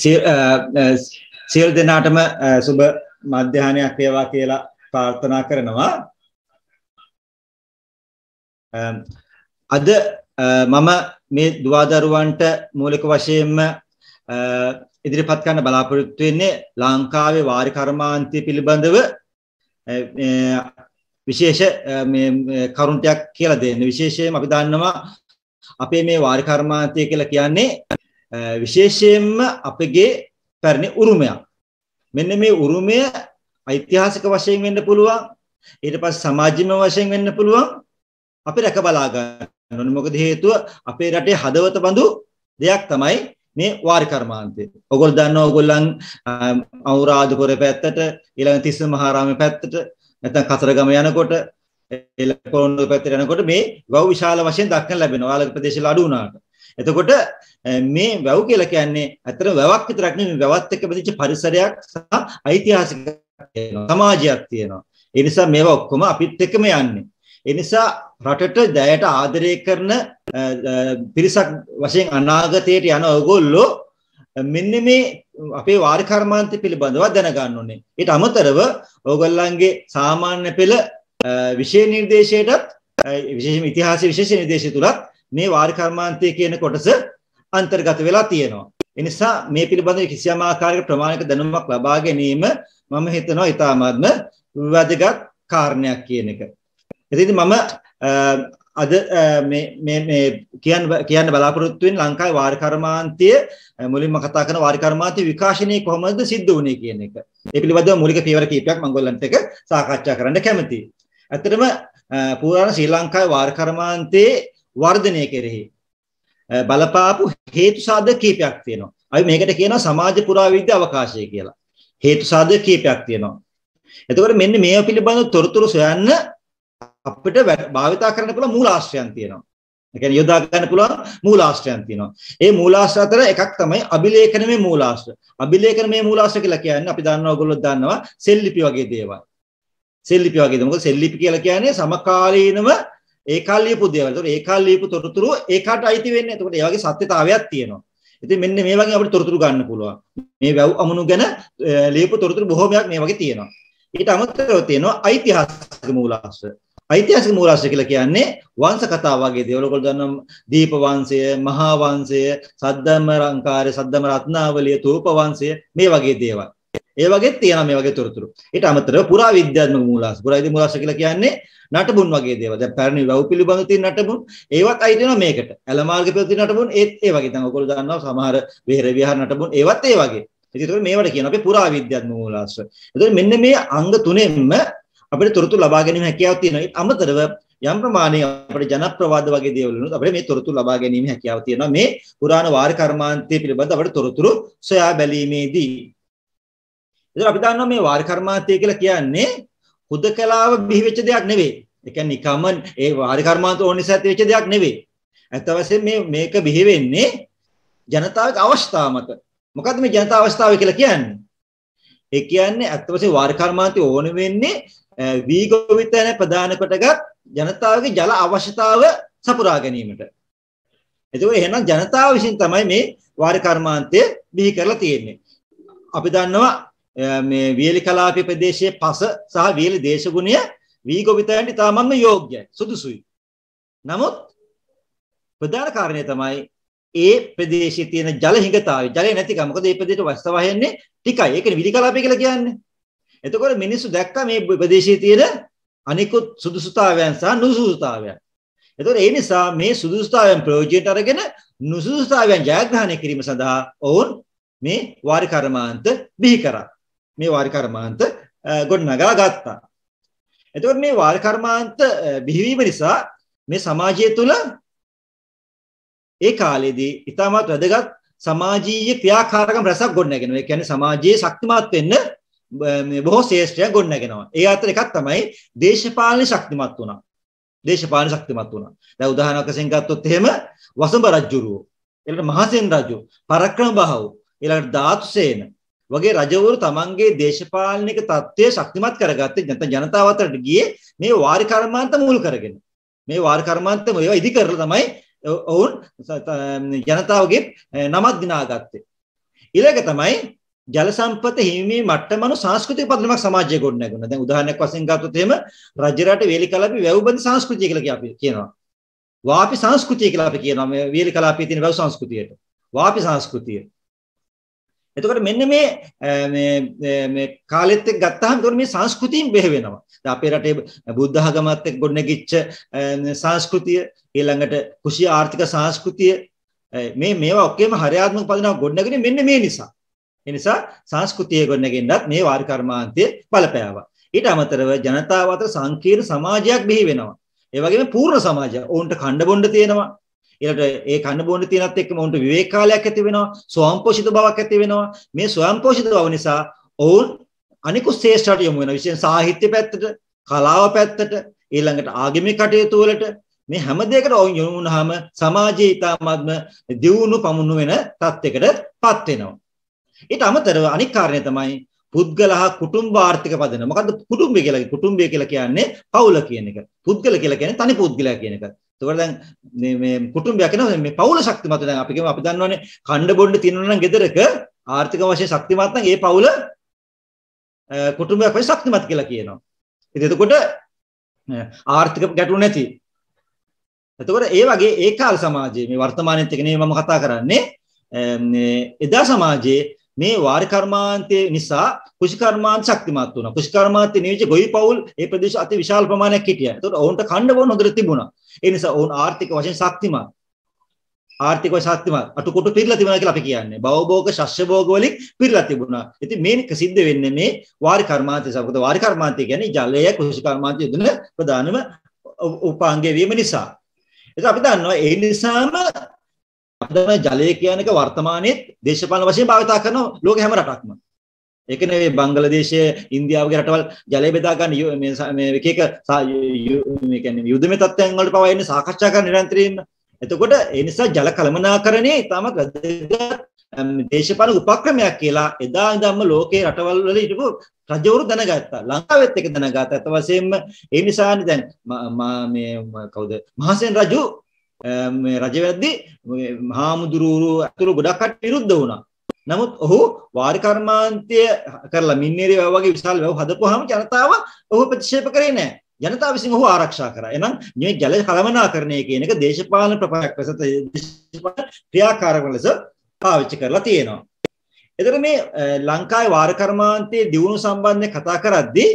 සියල් දෙනාටම සුබ මධ්‍යහනයක් වේවා කියලා ප්‍රාර්ථනා කරනවා. අද මම මේ දුවාදරුවන්ට මූලික වශයෙන්ම ඉදිරිපත් කරන්න බලාපොරොත්තු වෙන්නේ ලංකාවේ වාරි කර්මාන්තය පිළිබඳව විශේෂ මේ කරුණටයක් කියලා දෙන්න. විශේෂයෙන්ම අපි දන්නවා අපේ මේ වාරි කර්මාන්තය කියලා කියන්නේ විශේෂයෙන්ම අපගේ පැරණි උරුමයක්. මෙන්න මේ උරුමය ඓතිහාසික වශයෙන් වෙන්න පුළුවන්. ඊට පස්සේ සමාජීය වශයෙන් වෙන්න පුළුවන්. අපි රැක බලා ගන්න ඕනේ. මොකද හේතුව අපේ රටේ හදවත බඳු දෙයක් තමයි මේ වාරි කර්මාන්තය. ඔගොල්ලෝ දන්නවා ඔයගොල්ලන් අවුරාධපුර පැත්තට, ඊළඟ තිස්ස මහාරාමයේ පැත්තට, නැත්නම් කතරගම යනකොට එලකොණ්ඩු පැත්තට යනකොට මේ වව් විශාල වශයෙන් දක්න ලැබෙනවා. ආලක ප්‍රදේශවල අඩු වුණාට. එතකොට මේ වැව් කියලා කියන්නේ ඇත්තට වැවක් විතරක් නෙමෙයි වැවත් එක්ක බැඳිච්ච පරිසරයක් සහ ඓතිහාසිකයක් සමාජයක් තියෙනවා. ඒ නිසා මේවා ඔක්කොම අපිත් එක්කම යන්නේ. ඒ නිසා රටට දැයට ආදරය කරන පිරිසක් වශයෙන් අනාගතයට යන ඔයගොල්ලෝ මෙන්න මේ අපේ වාරි කර්මාන්තය පිළිබඳව දැනගන්න ඕනේ. ඊට අමතරව ඕගොල්ලන්ගේ සාමාන්‍ය පෙළ විෂය නිර්දේශයටත් විශේෂම ඉතිහාස විශේෂ නිර්දේශය තුලත් මේ වාරි කර්මාන්තය කියන කොටස අන්තර්ගත වෙලා තියෙනවා. එනිසා මේ පිළිබඳව කිසියම් ආකාරයක ප්‍රමාණික දැනුමක් ලබා ගැනීම මම හිතනවා ඊටාත්ම වැදගත් කාරණයක් කියන එක. ඉතින් මම අද මේ මේ මේ කියන්න කියන්න බලාපොරොත්තු වෙන ලංකාවේ වාරි කර්මාන්තය මුලින්ම කතා කරන වාරි කර්මාන්තය විකාශනයේ කොහොමද සිද්ධ වුනේ කියන එක. ඒ පිළිබඳව මූලික පියවර කීපයක් මම ඔයගොල්ලන්ට එක සාකච්ඡා කරන්න කැමතියි. ඇත්තටම පුරාණ ශ්‍රී ලංකාවේ වාරි කර්මාන්තයේ වර්ධනය කෙරෙහි බලපාපු හේතු සාධක කීපයක් තියෙනවා. අපි මේකට කියනවා සමාජ පුරාවිද්‍යා අවකාශය කියලා. හේතු සාධක කීපයක් තියෙනවා. එතකොට මෙන්න මේවා පිළිබඳව තොරතුරු සොයන්න අපිට භාවිතා කරන්න පුළුවන් මූලාශ්‍රයන් තියෙනවා. ඒ කියන්නේ යොදා ගන්න පුළුවන් මූලාශ්‍රයන් තියෙනවා. ඒ මූලාශ්‍ර අතර එකක් තමයි අභිලේඛනමය මූලාශ්‍ර. අභිලේඛනමය මූලාශ්‍ර කියලා කියන්නේ අපි දන්නවා ඔයගොල්ලෝ දන්නවා සෙල්ලිපි වගේ දේවල්. සෙල්ලිපි වගේ දේවල්. මොකද සෙල්ලිපි කියලා කියන්නේ සමකාලීනව ඒ කල් ලියපු දේවල්. ඒතකොට ඒ කල් ලියපු තොරතුරු ඒකට අයිති වෙන්නේ. එතකොට ඒ වගේ සත්‍යතාවයක් තියෙනවා. ඉතින් මෙන්න මේ වගේ අපිට තොරතුරු ගන්න පුළුවන්. මේ වැව් අමුණු ගැන ලියපු තොරතුරු බොහෝමයක් මේ වගේ තියෙනවා. ඊට අමතරව තියෙනවා ඓතිහාසික මූලාශ්‍ර. ඓතිහාසික මූලාශ්‍ර කියලා කියන්නේ වංශ කතා වගේ දේවල්. ඔයගොල්ලෝ දන්නවා දීප වංශය, මහා වංශය, සද්දම රංකාරය, සද්දම රත්නාවලිය, තූප වංශය මේ වගේ දේවල්. ඒ වගේ තියෙනවා මේ වගේ තොරතුරු. ඊට අමතරව පුරාවිද්‍යාත්මක මූලාශ්‍ර. පුරාවිද්‍යාත්මක මූලාශ්‍ර කියලා කියන්නේ නටබුන් වගේ දේවල්. දැන් පැරණි වැව් පිළිබඳ තියෙන නටබුන් ඒවත් අයිති වෙනවා මේකට. ඇල මාර්ග පිළිබඳ තියෙන නටබුන් ඒත් ඒ වගේ. දැන් ඔයගොල්ලෝ දන්නවා සමහර විහෙර විහාර නටබුන් ඒවත් ඒ වගේ. ඒකට මේවට කියනවා අපි පුරාවිද්‍යාත්මක මූලාශ්‍ර. එතකොට මෙන්න මේ අංග තුනෙන්ම අපිට තොරතුරු ලබා ගැනීම හැකියාවක් තියෙනවා. අමතරව යම් ප්‍රමාණයක අපිට ජනප්‍රවාද වගේ දේවල් වලුත් අපිට මේ තොරතුරු ලබා ගැනීම හැකියාව තියෙනවා. මේ පුරාණ වාර කර්මාන්තය පිළිබඳ අපිට තොරතුරු සොයා බැලීමේදී ඒක අපි දන්නවා මේ වාර කර්මාන්තය කියලා කියන්නේ හුදකලාව බිහි වෙච්ච දෙයක් නෙවෙයි. ඒ කියන්නේ නිකම්ම ඒ වාර කර්මාන්ත ඕන නිසා ඇති වෙච්ච දෙයක් නෙවෙයි. ඇත්ත වශයෙන්ම මේ මේක බිහි වෙන්නේ ජනතාවගේ අවස්ථාව මත. මොකද්ද මේ ජනතා අවස්ථාව කියලා කියන්නේ? ඒ කියන්නේ ඇත්ත වශයෙන්ම වාර කර්මාන්තය ඕන වෙන්නේ වීගෝවිතන ප්‍රදාන කොටගත් ජනතාවගේ ජල අවශ්‍යතාව සපුරා ගැනීමට. එතකොට එහෙනම් ජනතාව විසින් තමයි මේ වාර කර්මාන්තය බිහි කරලා තියෙන්නේ. අපි දන්නවා මේ වියලි කලාපය ප්‍රදේශයේ පස සහ වියලි දේශගුණය වීගොවිතයන්ට ඉතාමත්ම යෝග්‍යයි සුදුසුයි. නමුත් ප්‍රධාන කාරණය තමයි ඒ ප්‍රදේශයේ තියෙන ජල හිඟතාවය ජලය නැතිකම. මොකද මේ ප්‍රදේශයේ වස්ත වහන්නේ ටිකයි. ඒකනේ විලි කලාපය කියලා කියන්නේ. එතකොට මිනිස්සු දැක්කා මේ ප්‍රදේශයේ තියෙන අනිකුත් සුදුසුතාවයන් සහ නුසුසුතාවයන්. එතකොට ඒ නිසා මේ සුදුසුතාවයන් ප්‍රයෝජනට අරගෙන නුසුසුතාවයන් ජයග්‍රහණය කිරීම සඳහා ඔවුන් මේ වාරිකර්මාන්ත බිහි කරා. මේ වාරි කර්මාන්ත ගොඩනගා ගත්තා. එතකොට මේ වාරි කර්මාන්ත බිහිවීම නිසා මේ සමාජය තුළ ඒ කාලෙදී ඉතාමත් වැදගත් සමාජීය ක්‍රියාකාරකම් රැසක් ගොඩනගෙනවා. ඒ කියන්නේ සමාජයේ ශක්තිමත් වෙන්න මේ බොහෝ ශේෂ්ත්‍රයක් ගොඩනගෙනවා. ඒ අතර එකක් තමයි දේශපාලන ශක්තිමත් වුණා. දේශපාලන ශක්තිමත් වුණා. දැන් උදාහරණයක් වශයෙන් ගත්තොත් එහෙම වසඹ රජුරෝ, ඊළඟට මහසෙන් රජු, පරක්‍රමබාහු, ඊළඟට ධාතුසේන, වගේ රජවරු තමන්ගේ දේශපාලනික தත්ත්වය ශක්තිමත් කරගත්තේ නැත්නම් ජනතාව අතරට ගියේ මේ වාරි කර්මාන්ත මුල් කරගෙන. මේ වාරි කර්මාන්ත මේවා ඉදි කරලා තමයි ඔවුන් ජනතාවගේ නමක් දිනාගත්තේ. ඊළඟ තමයි ජල සම්පත හිමිවීම මට්ටමන සංස්කෘතික පදනමක් සමාජයේ ගොඩනැගුණා. දැන් උදාහරණයක් වශයෙන් ගත්තොත් එහෙම රජරට වේලිකලාපී වැව්බඳ සංස්කෘතිය කියලා අපි කියනවා. වාපි සංස්කෘතිය කියලා අපි කියනවා මේ වේලිකලාපී තියෙන වැව් සංස්කෘතියට. වාපි සංස්කෘතිය. එතකොට මෙන්න මේ මේ කාලෙත් එක්ක ගත්තාම එතකොට මේ සංස්කෘතියෙන් බෙහෙ වෙනවා. දැන් අපේ රටේ බුද්ධ ආගමත් එක්ක ගොඩනැගිච්ච සංස්කෘතිය ඊළඟට කුෂි ආර්ථික සංස්කෘතිය මේ මේවා ඔක්කේම හරයාත්මක පදනම ගොඩනගන්නේ මෙන්න මේ නිසා. ඒ නිසා සංස්කෘතිය ගොඩනගෙන්නත් මේ වාරි කර්මාන්තයේ බලපෑවා. ඊට අමතරව ජනතාව අතර සංකීර්ණ සමාජයක් බිහි වෙනවා. ඒ වගේම පූර්ණ සමාජය. ඔවුන්ට කණ්ඩ බොණ්ඩ තියෙනවා. ඊළඟට ඒ කන්න බොන්න තියනත් එක්කම උන්ට විවේක කාලයක් ඇති වෙනවා, ස්වයංපෝෂිත බවක් ඇති වෙනවා. මේ ස්වයංපෝෂිත බව නිසා ඔවුන් අනිකුත් ශ්‍රේෂ්ඨට යොමු වෙනවා. විශේෂයෙන් සාහිත්‍ය පැත්තට, කලාව පැත්තට, ඊළඟට ආගමික කටයුතු වලට මේ හැම දෙයකට ඔවුන් යොමු වුණාම සමාජයේ ඊටාත්ම දියුණු පමුණු වෙන තත්යකටපත් වෙනවා. ඊට අමතරව අනික් කාරණේ තමයි පුද්ගලහ කුටුම්බ ආර්ථික පදනම. මොකද්ද කුටුම්බය කියලා? කුටුම්බය කියලා කියන්නේ පවුල කියන එක. පුද්ගල කියලා කියන්නේ තනි පුද්ගලයා කියන එක. එතකොට දැන් මේ මේ කුටුම්බයක් එනවා මේ පවුල ශක්තිමත් දැන් අපි කියමු අපි දන්නවනේ කණ්ඩ බොණ්ඩ තියෙනවා නම් ගෙදරක ආර්ථික වශයෙන් ශක්තිමත් නම් ඒ පවුල කුටුම්බයක් වශයෙන් ශක්තිමත් කියලා කියනවා. ඉතින් එතකොට ආර්ථික ගැටලු නැති. එතකොට ඒ වගේ ඒ කාල සමාජයේ මේ වර්තමානයේත් එක නෙමෙයි මම කතා කරන්නේ එදා සමාජයේ මේ වාරි කර්මාන්තය නිසා කුෂි කර්මාන්ත ශක්තිමත් වුණා. කුෂි කර්මාන්තයේ නියෝජ්‍ය ගොවිපවුල් ඒ ප්‍රදේශ අති විශාල ප්‍රමාණයක් හිටියා. එතකොට ඔවුන්ට කණ්ඩ බොන්න හොඳට තිබුණා. ඒ නිසා ඔවුන් ආර්ථික වශයෙන් ශක්තිමත්. ආර්ථික වශයෙන් ශක්තිමත්. අටකොටු පිරලා තිබුණා කියලා අපි කියන්නේ. භවභෝග, ශස්්‍යභෝග වලින් පිරලා තිබුණා. ඉතින් මේක සිද්ධ වෙන්නේ මේ වාරි කර්මාන්තය සමග. වාරි කර්මාන්තය කියන්නේ ජලය කෘෂි කර්මාන්තය යෙදෙන ප්‍රධානම උපාංගය වීම නිසා. ඒක අපි දන්නවා ඒ නිසාම අපි දන්නවා ජලය කියන එක වර්තමානයේ දේශපාලන වශයෙන් භාවිතා කරන ලෝක හැම රටක්ම. ඒක නෙවෙයි බංගලාදේශය ඉන්දියාවගේ රටවල් ජලය බෙදා ගන්න මේ එක එක මේ කියන්නේ යුද්ධමය තත්ත්වයන් වලට පවා එන්නේ සාකච්ඡා කරන නිරන්තරයෙන්ම. එතකොට ඒ නිසා ජල කළමනාකරණය ඉතාමත් වැදගත් දේශපාලන උපක්‍රමයක් කියලා එදා ඉඳන්ම ලෝකේ රටවල් වල හිටපු රජවරු දැනගත්තා. ලංකාවෙත් ඒක දැනගත්තා. අත වශයෙන්ම ඒ නිසානේ දැන් මේ කවුද මහසෙන් රජු මේ රජ වෙද්දී හාමුදුරුවෝ අතුරු ගොඩක් කට විරුද්ධ වුණා. නමුත් ඔහු වාරි කර්මාන්තය කරලා මින්නේරිය වගේ විශාල වැව් හදපුවාම ජනතාව ඔහු ප්‍රතික්ෂේප කරේ නැහැ. ජනතාව විසින් ඔහු ආරක්ෂා කරා. එහෙනම් මේ ජල කළමනාකරණය කියන එක දේශපාලන ප්‍රපයක් ලෙස ක්‍රියාකාරකම ලෙස පාවිච්චි කරලා තියෙනවා. එතකොට මේ ලංකාවේ වාර කර්මාන්තයේ දියුණු සම්බන්ධයෙන් කතා කරද්දී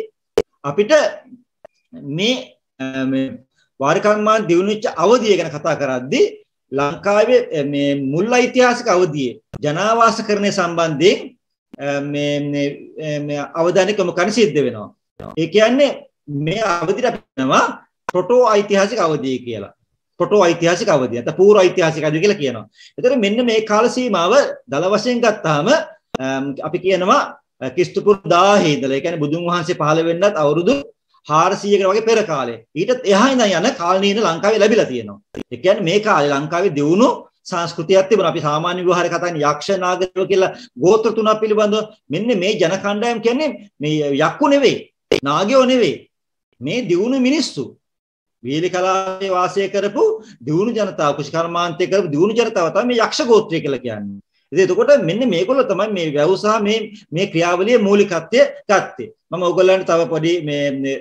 අපිට මේ මේ වාර කර්මාන්ත දියුණුච්ච අවධිය ගැන කතා කරද්දී ලංකාවේ මේ මුල් ඓතිහාසික අවධියේ ජනාවාසකරණය සම්බන්ධයෙන් මේ මේ අවධානය යොමු කරන සිද්ධ වෙනවා. ඒ කියන්නේ මේ අවධියට කියනවා ප්‍රොටෝ ඓතිහාසික අවධිය කියලා. ප්‍රොටෝ ඓතිහාසික අවධිය. නැත්නම් පූර්ව ඓතිහාසික අවධිය කියලා කියනවා. එතකොට මෙන්න මේ කාල සීමාව දල වශයෙන් ගත්තාම අපි කියනවා ක්‍රිස්තුපුර 1000 ඉඳලා ඒ කියන්නේ බුදුන් වහන්සේ පහළ වෙන්නත් අවුරුදු 400කට වගේ පෙර කාලේ. ඊටත් එහා ඉඳන් යන කාලනීන ලංකාවේ ලැබිලා තියෙනවා. ඒ කියන්නේ මේ කාලේ ලංකාවේ දියුණු සංස්කෘතියක් තිබුණා. අපි සාමාන්‍ය විවාහය කතාන්නේ යක්ෂ නාගරව කියලා ගෝත්‍ර තුනක් පිළිබඳව මෙන්න මේ ජන කණ්ඩායම කියන්නේ මේ යක්කු නෙවෙයි, නාගයෝ නෙවෙයි. මේ දියුණු මිනිස්සු වීලි කලාවේ වාසය කරපු දියුණු ජනතාව කුෂි කර්මාන්තය කරපු දියුණු ජනතාව තමයි මේ යක්ෂ ගෝත්‍රය කියලා කියන්නේ. ඉතින් එතකොට මෙන්න මේගොල්ලෝ තමයි මේ වැව් සහ මේ මේ ක්‍රියාවලියේ මූලිකත්වය ගත්තේ. මම ඔයගොල්ලන්ට තව පොඩි මේ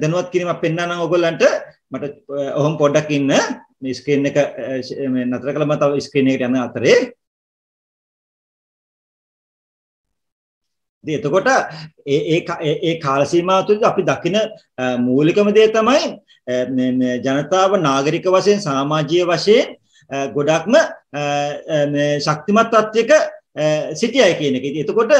දැනුවත් කිරීම පෙන්න්න ඔගොල්ලන්ට මට ඔහොම පොඩ්ඩක් ඉන්න ස්කෙන් එක නතර කළම තව ස්කෙන්න්නේට යන අතරේ එතකොට ඒ කාලසීමා තුළ අපි දකින මූලිකම දේ තමයි ජනතාව නාගරික වශයෙන් සාමාජය වශයෙන් ගොඩක්ම ශක්තිමත් තත්ත්වයක සිටියයි කියන එක. ඉතින් එතකොට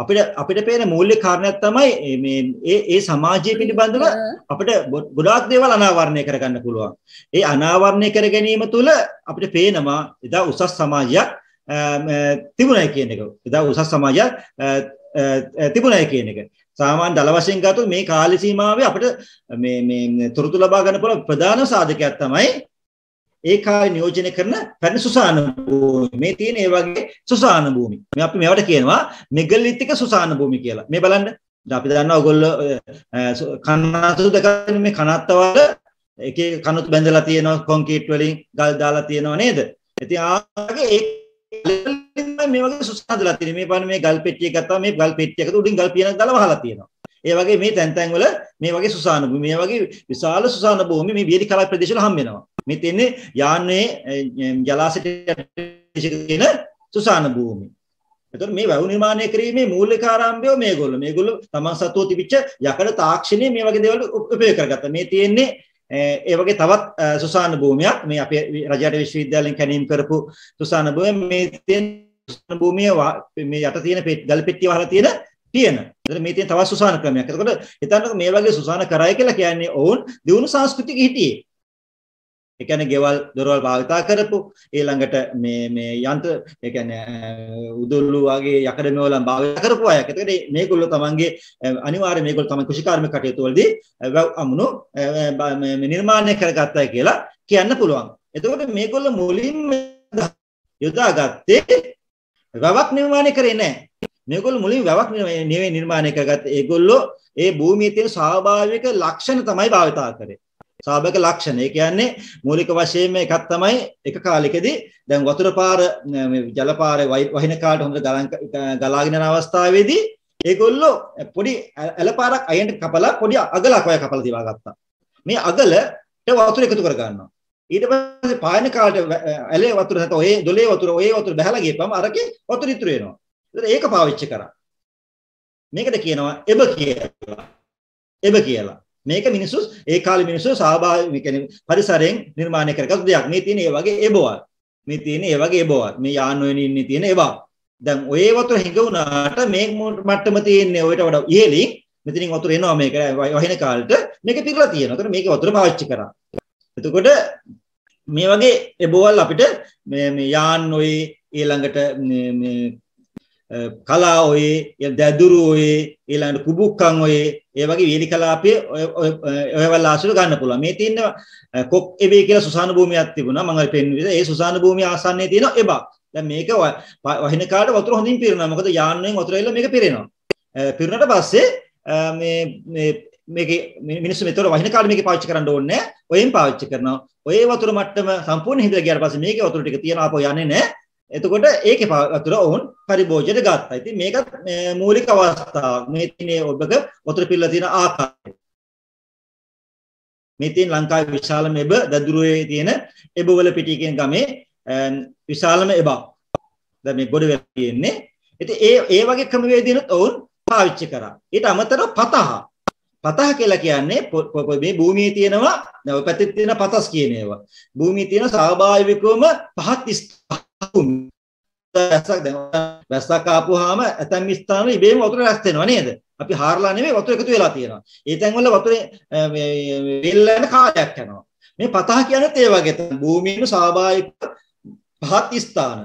අපිට අපිට පේන මූලික කාරණයක් තමයි මේ ඒ ඒ සමාජය පිළිබඳව අපිට ගොඩාක් දේවල් අනාවරණය කරගන්න පුළුවන්. ඒ අනාවරණය කර ගැනීම තුළ අපිට පේනවා එදා උසස් සමාජයක් තිබුණයි කියන එක. එදා උසස් සමාජයක් තිබුණයි කියන එක. සාමාන්‍ය දල වශයෙන් ගත්තොත් මේ කාල සීමාවේ අපිට මේ මේ තොරතුරු ලබා ගන්න පුළුවන් ප්‍රධාන සාධකයක් තමයි ඒකාය නියෝජනය කරන පැරණි සුසාන භූමි. මේ තියෙන ඒ වගේ සුසාන භූමි. මේ අපි මේවට කියනවා මෙගලිතික සුසාන භූමි කියලා. මේ බලන්න. අපි දන්නවා ඔයගොල්ලෝ කනතු දෙකනේ මේ කනත්තවල එක එක කනතු බැඳලා තියෙනවා කොන්ක්‍රීට් වලින් ගල් දාලා තියෙනවා නේද? ඉතින් ආගේ ඒ මේ වගේ සුසාදලා තියෙන මේ බලන්න මේ ගල් පෙට්ටිය ගත්තා මේ ගල් පෙට්ටියකට උඩින් ගල් පියනක් දාලා වහලා තියෙනවා. ඒ වගේ මේ තැන් තැන් වල මේ වගේ සුසාන භූමි මේ වගේ විශාල සුසාන භූමි මේ වියලි කලා ප්‍රදේශවල හම් වෙනවා. මේ තියෙන්නේ යාන්නේ ජලාශයට සුසාන භූමි. එතකොට මේ වැව් නිර්මාණය කිරීමේ මූලික ආරම්භය මේගොල්ලෝ. මේගොල්ලෝ තමන් සතුව තිබිච්ච යකඩ තාක්ෂණයේ මේ වගේ දේවල් උපයෝග කරගත්තා. මේ තියෙන්නේ ඒ වගේ තවත් සුසාන භූමියක් මේ අපේ රජාට විශ්වවිද්‍යාලයෙන් කැණීම් කරපු සුසාන භූමිය මේ තියෙන සුසාන භූමිය මේ යට තියෙන ගල් පෙට්ටිය වහලා තියෙන තියෙන. එතන මේ තියෙන තවත් සුසාන ක්‍රමයක්. එතකොට හිතන්නකො මේ වගේ සුසාන කරයි කියලා කියන්නේ ඔවුන් දිනුණු සංස්කෘතික හිටියේ. ඒ කියන්නේ ගෙවල් දොරවල් භාවිතා කරපු ඊළඟට මේ මේ යන්ත්‍ර ඒ කියන්නේ උදුළු වගේ යකඩ මෙවලම් භාවිතා කරපු අය. එතකොට මේගොල්ලෝ තමන්ගේ අනිවාර්ය මේගොල්ලෝ තමන් කෘෂිකාර්මික කටයුතු වලදී අමුණු මේ නිර්මාණය කරගත්තයි කියලා කියන්න පුළුවන්. එතකොට මේගොල්ලෝ මුලින්ම යොදාගත්තේ වැවක් නිර්මාණය කරේ නැහැ. මේගොල්ලෝ මුලින් වැවක් නෙවෙයි නිර්මාණය කරගත්තේ. ඒගොල්ලෝ ඒ භූමියේ තියෙන ස්වාභාවික ලක්ෂණ තමයි භාවිතා කරේ. ස්වාභාවික ලක්ෂණ. ඒ කියන්නේ මූලික වශයෙන්ම එකක් තමයි එක කාලෙකදී දැන් වතුර පාර මේ ජල පාරේ වහින කාලේ හොඳට ගලාගෙන යන අවස්ථාවේදී ඒගොල්ලෝ පොඩි ඇලපාරක් අයින් කපලා පොඩි අගලක් වගේ කපලා තියා ගත්තා. මේ අගලට වතුර එකතු කර ගන්නවා. ඊට පස්සේ පායන කාලේ ඇලේ වතුර නැත ඔය දොලේ වතුර ඔය වතුර බහලා ගියපම අරකේ වතුර ඉතුරු වෙනවා. ඒක පාවිච්චි කරා. මේකට කියනවා එබ කියලා. එබ කියලා. මේක මිනිස්සු ඒ කාලේ මිනිස්සු සහභාගී කියන්නේ පරිසරයෙන් නිර්මාණය කරගත් දෙයක්. මේ තියෙන ඒ වගේ එබවල්. මේ තියෙන ඒ වගේ එබවල්. මේ යාන් වෙන ඉන්නේ තියෙන ඒවා. දැන් ඔය වතුර හිඟ වුණාට මේ මට්ටම තියෙන්නේ ඔයට වඩා ඉහළින්. මෙතනින් වතුර එනවා මේක වහින කාලට මේක පිරලා තියෙනවා. ඒතර මේක වතුර පාවිච්චි කරා. එතකොට මේ වගේ එබවල් අපිට මේ යාන් ඔය ඊළඟට කලා ඔයේ දැදුරු ඔයේ ඊළඟට කුබුක්කන් ඔයේ ඒ වගේ වේලි කලාපයේ ඔයවල් ආශ්‍රිත ගන්න පුළුවන්. මේ තියෙන eh, කොක් එබේ කියලා සුසාන භූමියක් තිබුණා. මම අර පෙන්වුවේ. ඒ සුසාන භූමිය ආසන්නයේ තියෙන එබක්. දැන් මේක වහින කාට වතුර හොඳින් පිරෙනවා. මොකද යාන්නුවෙන් වතුර එල්ල මේක පිරෙනවා. Eh, පිරුණාට පස්සේ eh, මේ මේ මේක මිනිස්සු මෙතන වහින කාලේ මේක පාවිච්චි කරන්න ඕනේ නැහැ. ඔයෙන් පාවිච්චි කරනවා. ඔය වතුර මට්ටම සම්පූර්ණ හිඳලා ගියාට පස්සේ මේකේ වතුර ටික තියෙන ආපෝ යන්නේ නැහැ. එතකොට ඒක පතුර ඔවුන් පරිභෝජයට ගත්තා. ඉතින් මේකත් මූලික අවස්ථාවක්. මේ තිනේ ඔබක වතුර පිල්ල තියෙන ආකාරය. මේ තියෙන ලංකාවේ විශාලම එබ දදුරුවේ තියෙන එබවල පිටිය කියන ගමේ විශාලම එබක්. දැන් මේ ගොඩ වෙලා තියෙන්නේ. ඉතින් ඒ ඒ වගේ ක්‍රමවේදිනුත් ඔවුන් පාවිච්චි කරා. ඊට අමතරව පතහ. පතහ කියලා කියන්නේ මේ භූමියේ තියෙනවා ඔය පැත්තේ තියෙන පතස් කියන ඒවා. භූමියේ තියෙන ස්වාභාවිකවම පහත් ස්ථාන වැස්සක් දැන් වැස්සක් ආපුවාම ඇතැම් ස්ථානවල ඉබේම වතුර රැස් වෙනවා නේද? අපි හාරලා නෙමෙයි වතුර එකතු වෙලා තියෙනවා. ඒ තැන්වල වතුරේ මේ වෙල්ලන කාලයක් යනවා. මේ පතහ කියන්නේ ඒ වගේ තමයි. භූමියේ ස්වාභාවික පහත් ස්ථාන.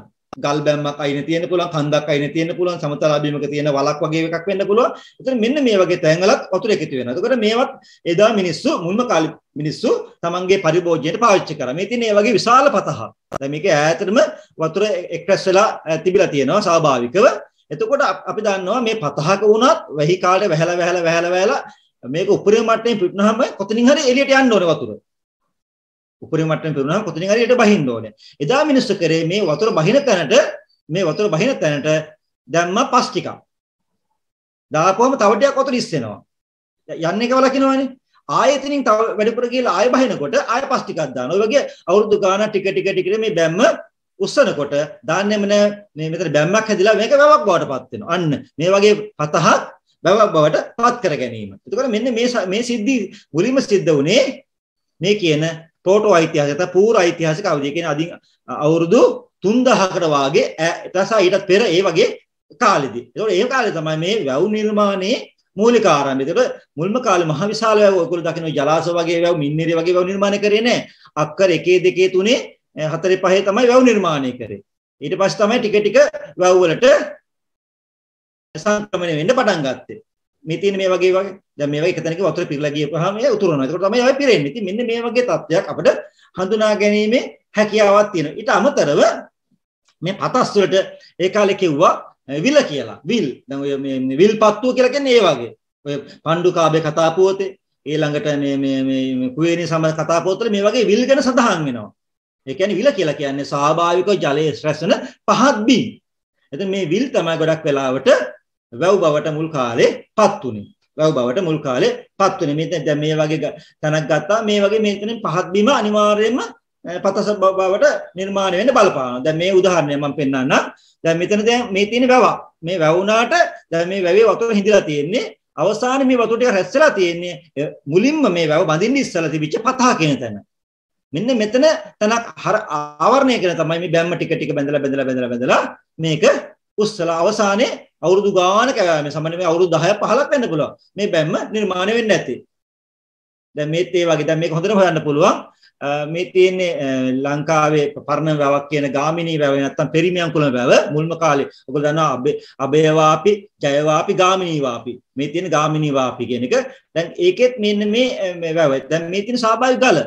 ගල් බැම්මක් අයින තියෙන්න පුළුවන් කන්දක් අයින තියෙන්න පුළුවන් සමතල බිමක තියෙන වලක් වගේ එකක් වෙන්න පුළුවන්. එතන මෙන්න මේ වගේ තැන්වලත් වතුර එකතු වෙනවා. එතකොට මේවත් එදා මිනිස්සු මුල්ම කාලේ මිනිස්සු තමන්ගේ පරිභෝජනයට පාවිච්චි කරා. මේ තියෙන ඒ වගේ විශාල පතහක්. දැන් මේක ඈතටම වතුර එක්රැස් වෙලා තිබිලා තියෙනවා ස්වාභාවිකව. එතකොට අපි දන්නවා මේ පතහක වුණත් වැහි කාලේ වැහැලා වැහැලා වැහැලා වැහැලා මේක උපරිම මට්ටමේ පිටනහම කොතනින් හරි එළියට යන්න ඕනේ වතුර. උපරිම මට්ටමේ පිරුණා කොතනින් හරි යට බහින්න ඕනේ. එදා මිනිස්සු කරේ මේ වතුර බහින තැනට මේ වතුර බහින තැනට දැම්මා පස් ටිකක්. දාපුවම තව ටිකක් වතුර ඉස්සෙනවා. යන්නේ එක වලකිනවනේ. ආයෙතනින් තව වැඩිපුර කියලා ආයෙ බහිනකොට ආයෙ පස් ටිකක් දානවා. ඒ වගේ අවුරුදු ගාණක් ටික ටික ටික මේ බැම්ම උස්සනකොට දාන්නෙම නෑ මේ මෙතන බැම්මක් හැදිලා මේක වැවක් බවට පත් වෙනවා. අන්න මේ වගේ පතහක් වැවක් බවට පත් කර ගැනීම. එතකොට මෙන්න මේ මේ සිද්ධි මුලින්ම සිද්ධ වුණේ මේ කියන ප්‍රෝටෝ ඓතිහාසික නැත්නම් පූර්ව ඓතිහාසික අවධිය. ඒ කියන්නේ අදින් අවුරුදු 3000කට වාගේ ඊටසා ඊට පෙර ඒ වගේ කාලෙදී. ඒතකොට ඒ කාලේ තමයි මේ වැව් නිර්මාණයේ මූලික ආරම්භය. ඒතකොට මුල්ම කාලේ මහ විශාල වැව් ඔයගොල්ලෝ දකින්න ජලාශ වගේ වැව් මින්නේරිය වගේ වැව් නිර්මාණය කරේ නැහැ. අක්කර 1 2 3 4 5 තමයි වැව් නිර්මාණය කරේ. ඊට පස්සේ තමයි ටික ටික වැව් වලට සංක්‍රමණය වෙන්න පටන් ගත්තේ. මේ තියෙන මේ වගේ වගේ දැන් මේ වගේ එක තැනක වතුර පිරලා ගියපහම ඒ උතුරනවා. ඒක තමයි අපි පිරෙන්නේ. ඉතින් මෙන්න මේ වගේ තත්ත්වයක් අපිට හඳුනා ගැනීමේ හැකියාවක් තියෙනවා. ඊට අමතරව මේ පතස් වලට ඒ කාලේ කිව්වා විල කියලා. විල්. දැන් ඔය මේ විල්පත්තුව කියලා කියන්නේ ඒ වගේ. ඔය පණ්ඩුකාභය කතා පුවතේ ඊළඟට මේ මේ මේ කුවේණී සමර කතා පොතවල මේ වගේ විල් ගැන සඳහන් වෙනවා. ඒ කියන්නේ විල කියලා කියන්නේ ස්වාභාවික ජලයේ රැස්වෙන පහත් බිම්. එතන මේ විල් තමයි ගොඩක් වෙලාවට වැව් බවට මුල් කාලේ පත් උනේ. වැව් බවට මුල් කාලේ පත් වෙන මේ දැන් මේ වගේ තනක් ගත්තා මේ වගේ මේකෙන් පහත් බීම අනිවාර්යයෙන්ම පතස බවට නිර්මාණය වෙන්න බලපානවා දැන් මේ උදාහරණය මම පෙන්නන්නම් දැන් මෙතන දැන් මේ තියෙන වැව මේ වැවුණාට දැන් මේ වැවේ වතුර හිඳලා තියෙන්නේ අවසානයේ මේ වතුර ටික රැස්සලා තියෙන්නේ මුලින්ම මේ වැව බඳින්න ඉස්සලා තිබිච්ච පතහ කියන තැන මෙන්න මෙතන තනක් ආවරණය කරන තමයි මේ බැම්ම ටික ටික බැඳලා බැඳලා බැඳලා බැඳලා මේක උස්සලා අවසානයේ අවුරුදු ගානක මේ සමහර මේ අවුරුදු 10 15ක් වෙන්න පුළුවන්. මේ බැම්ම නිර්මාණය වෙන්න ඇති. දැන් මේත් ඒ වගේ දැන් මේක හොඳට හොයන්න පුළුවන්. මේ තියෙන්නේ ලංකාවේ පර්ණ වැවක් කියන ගාමිණී වැව නැත්තම් පෙරිමියන්කුලම වැව මුල්ම කාලේ. ඔයගොල්ලෝ දන්නවා අබේ වාපි, ජය වාපි, ගාමිණී වාපි. මේ තියෙන ගාමිණී වාපි කියන එක. දැන් ඒකෙත් මෙන්න මේ මේ වැව. දැන් මේ තියෙන සාභාවික ගල.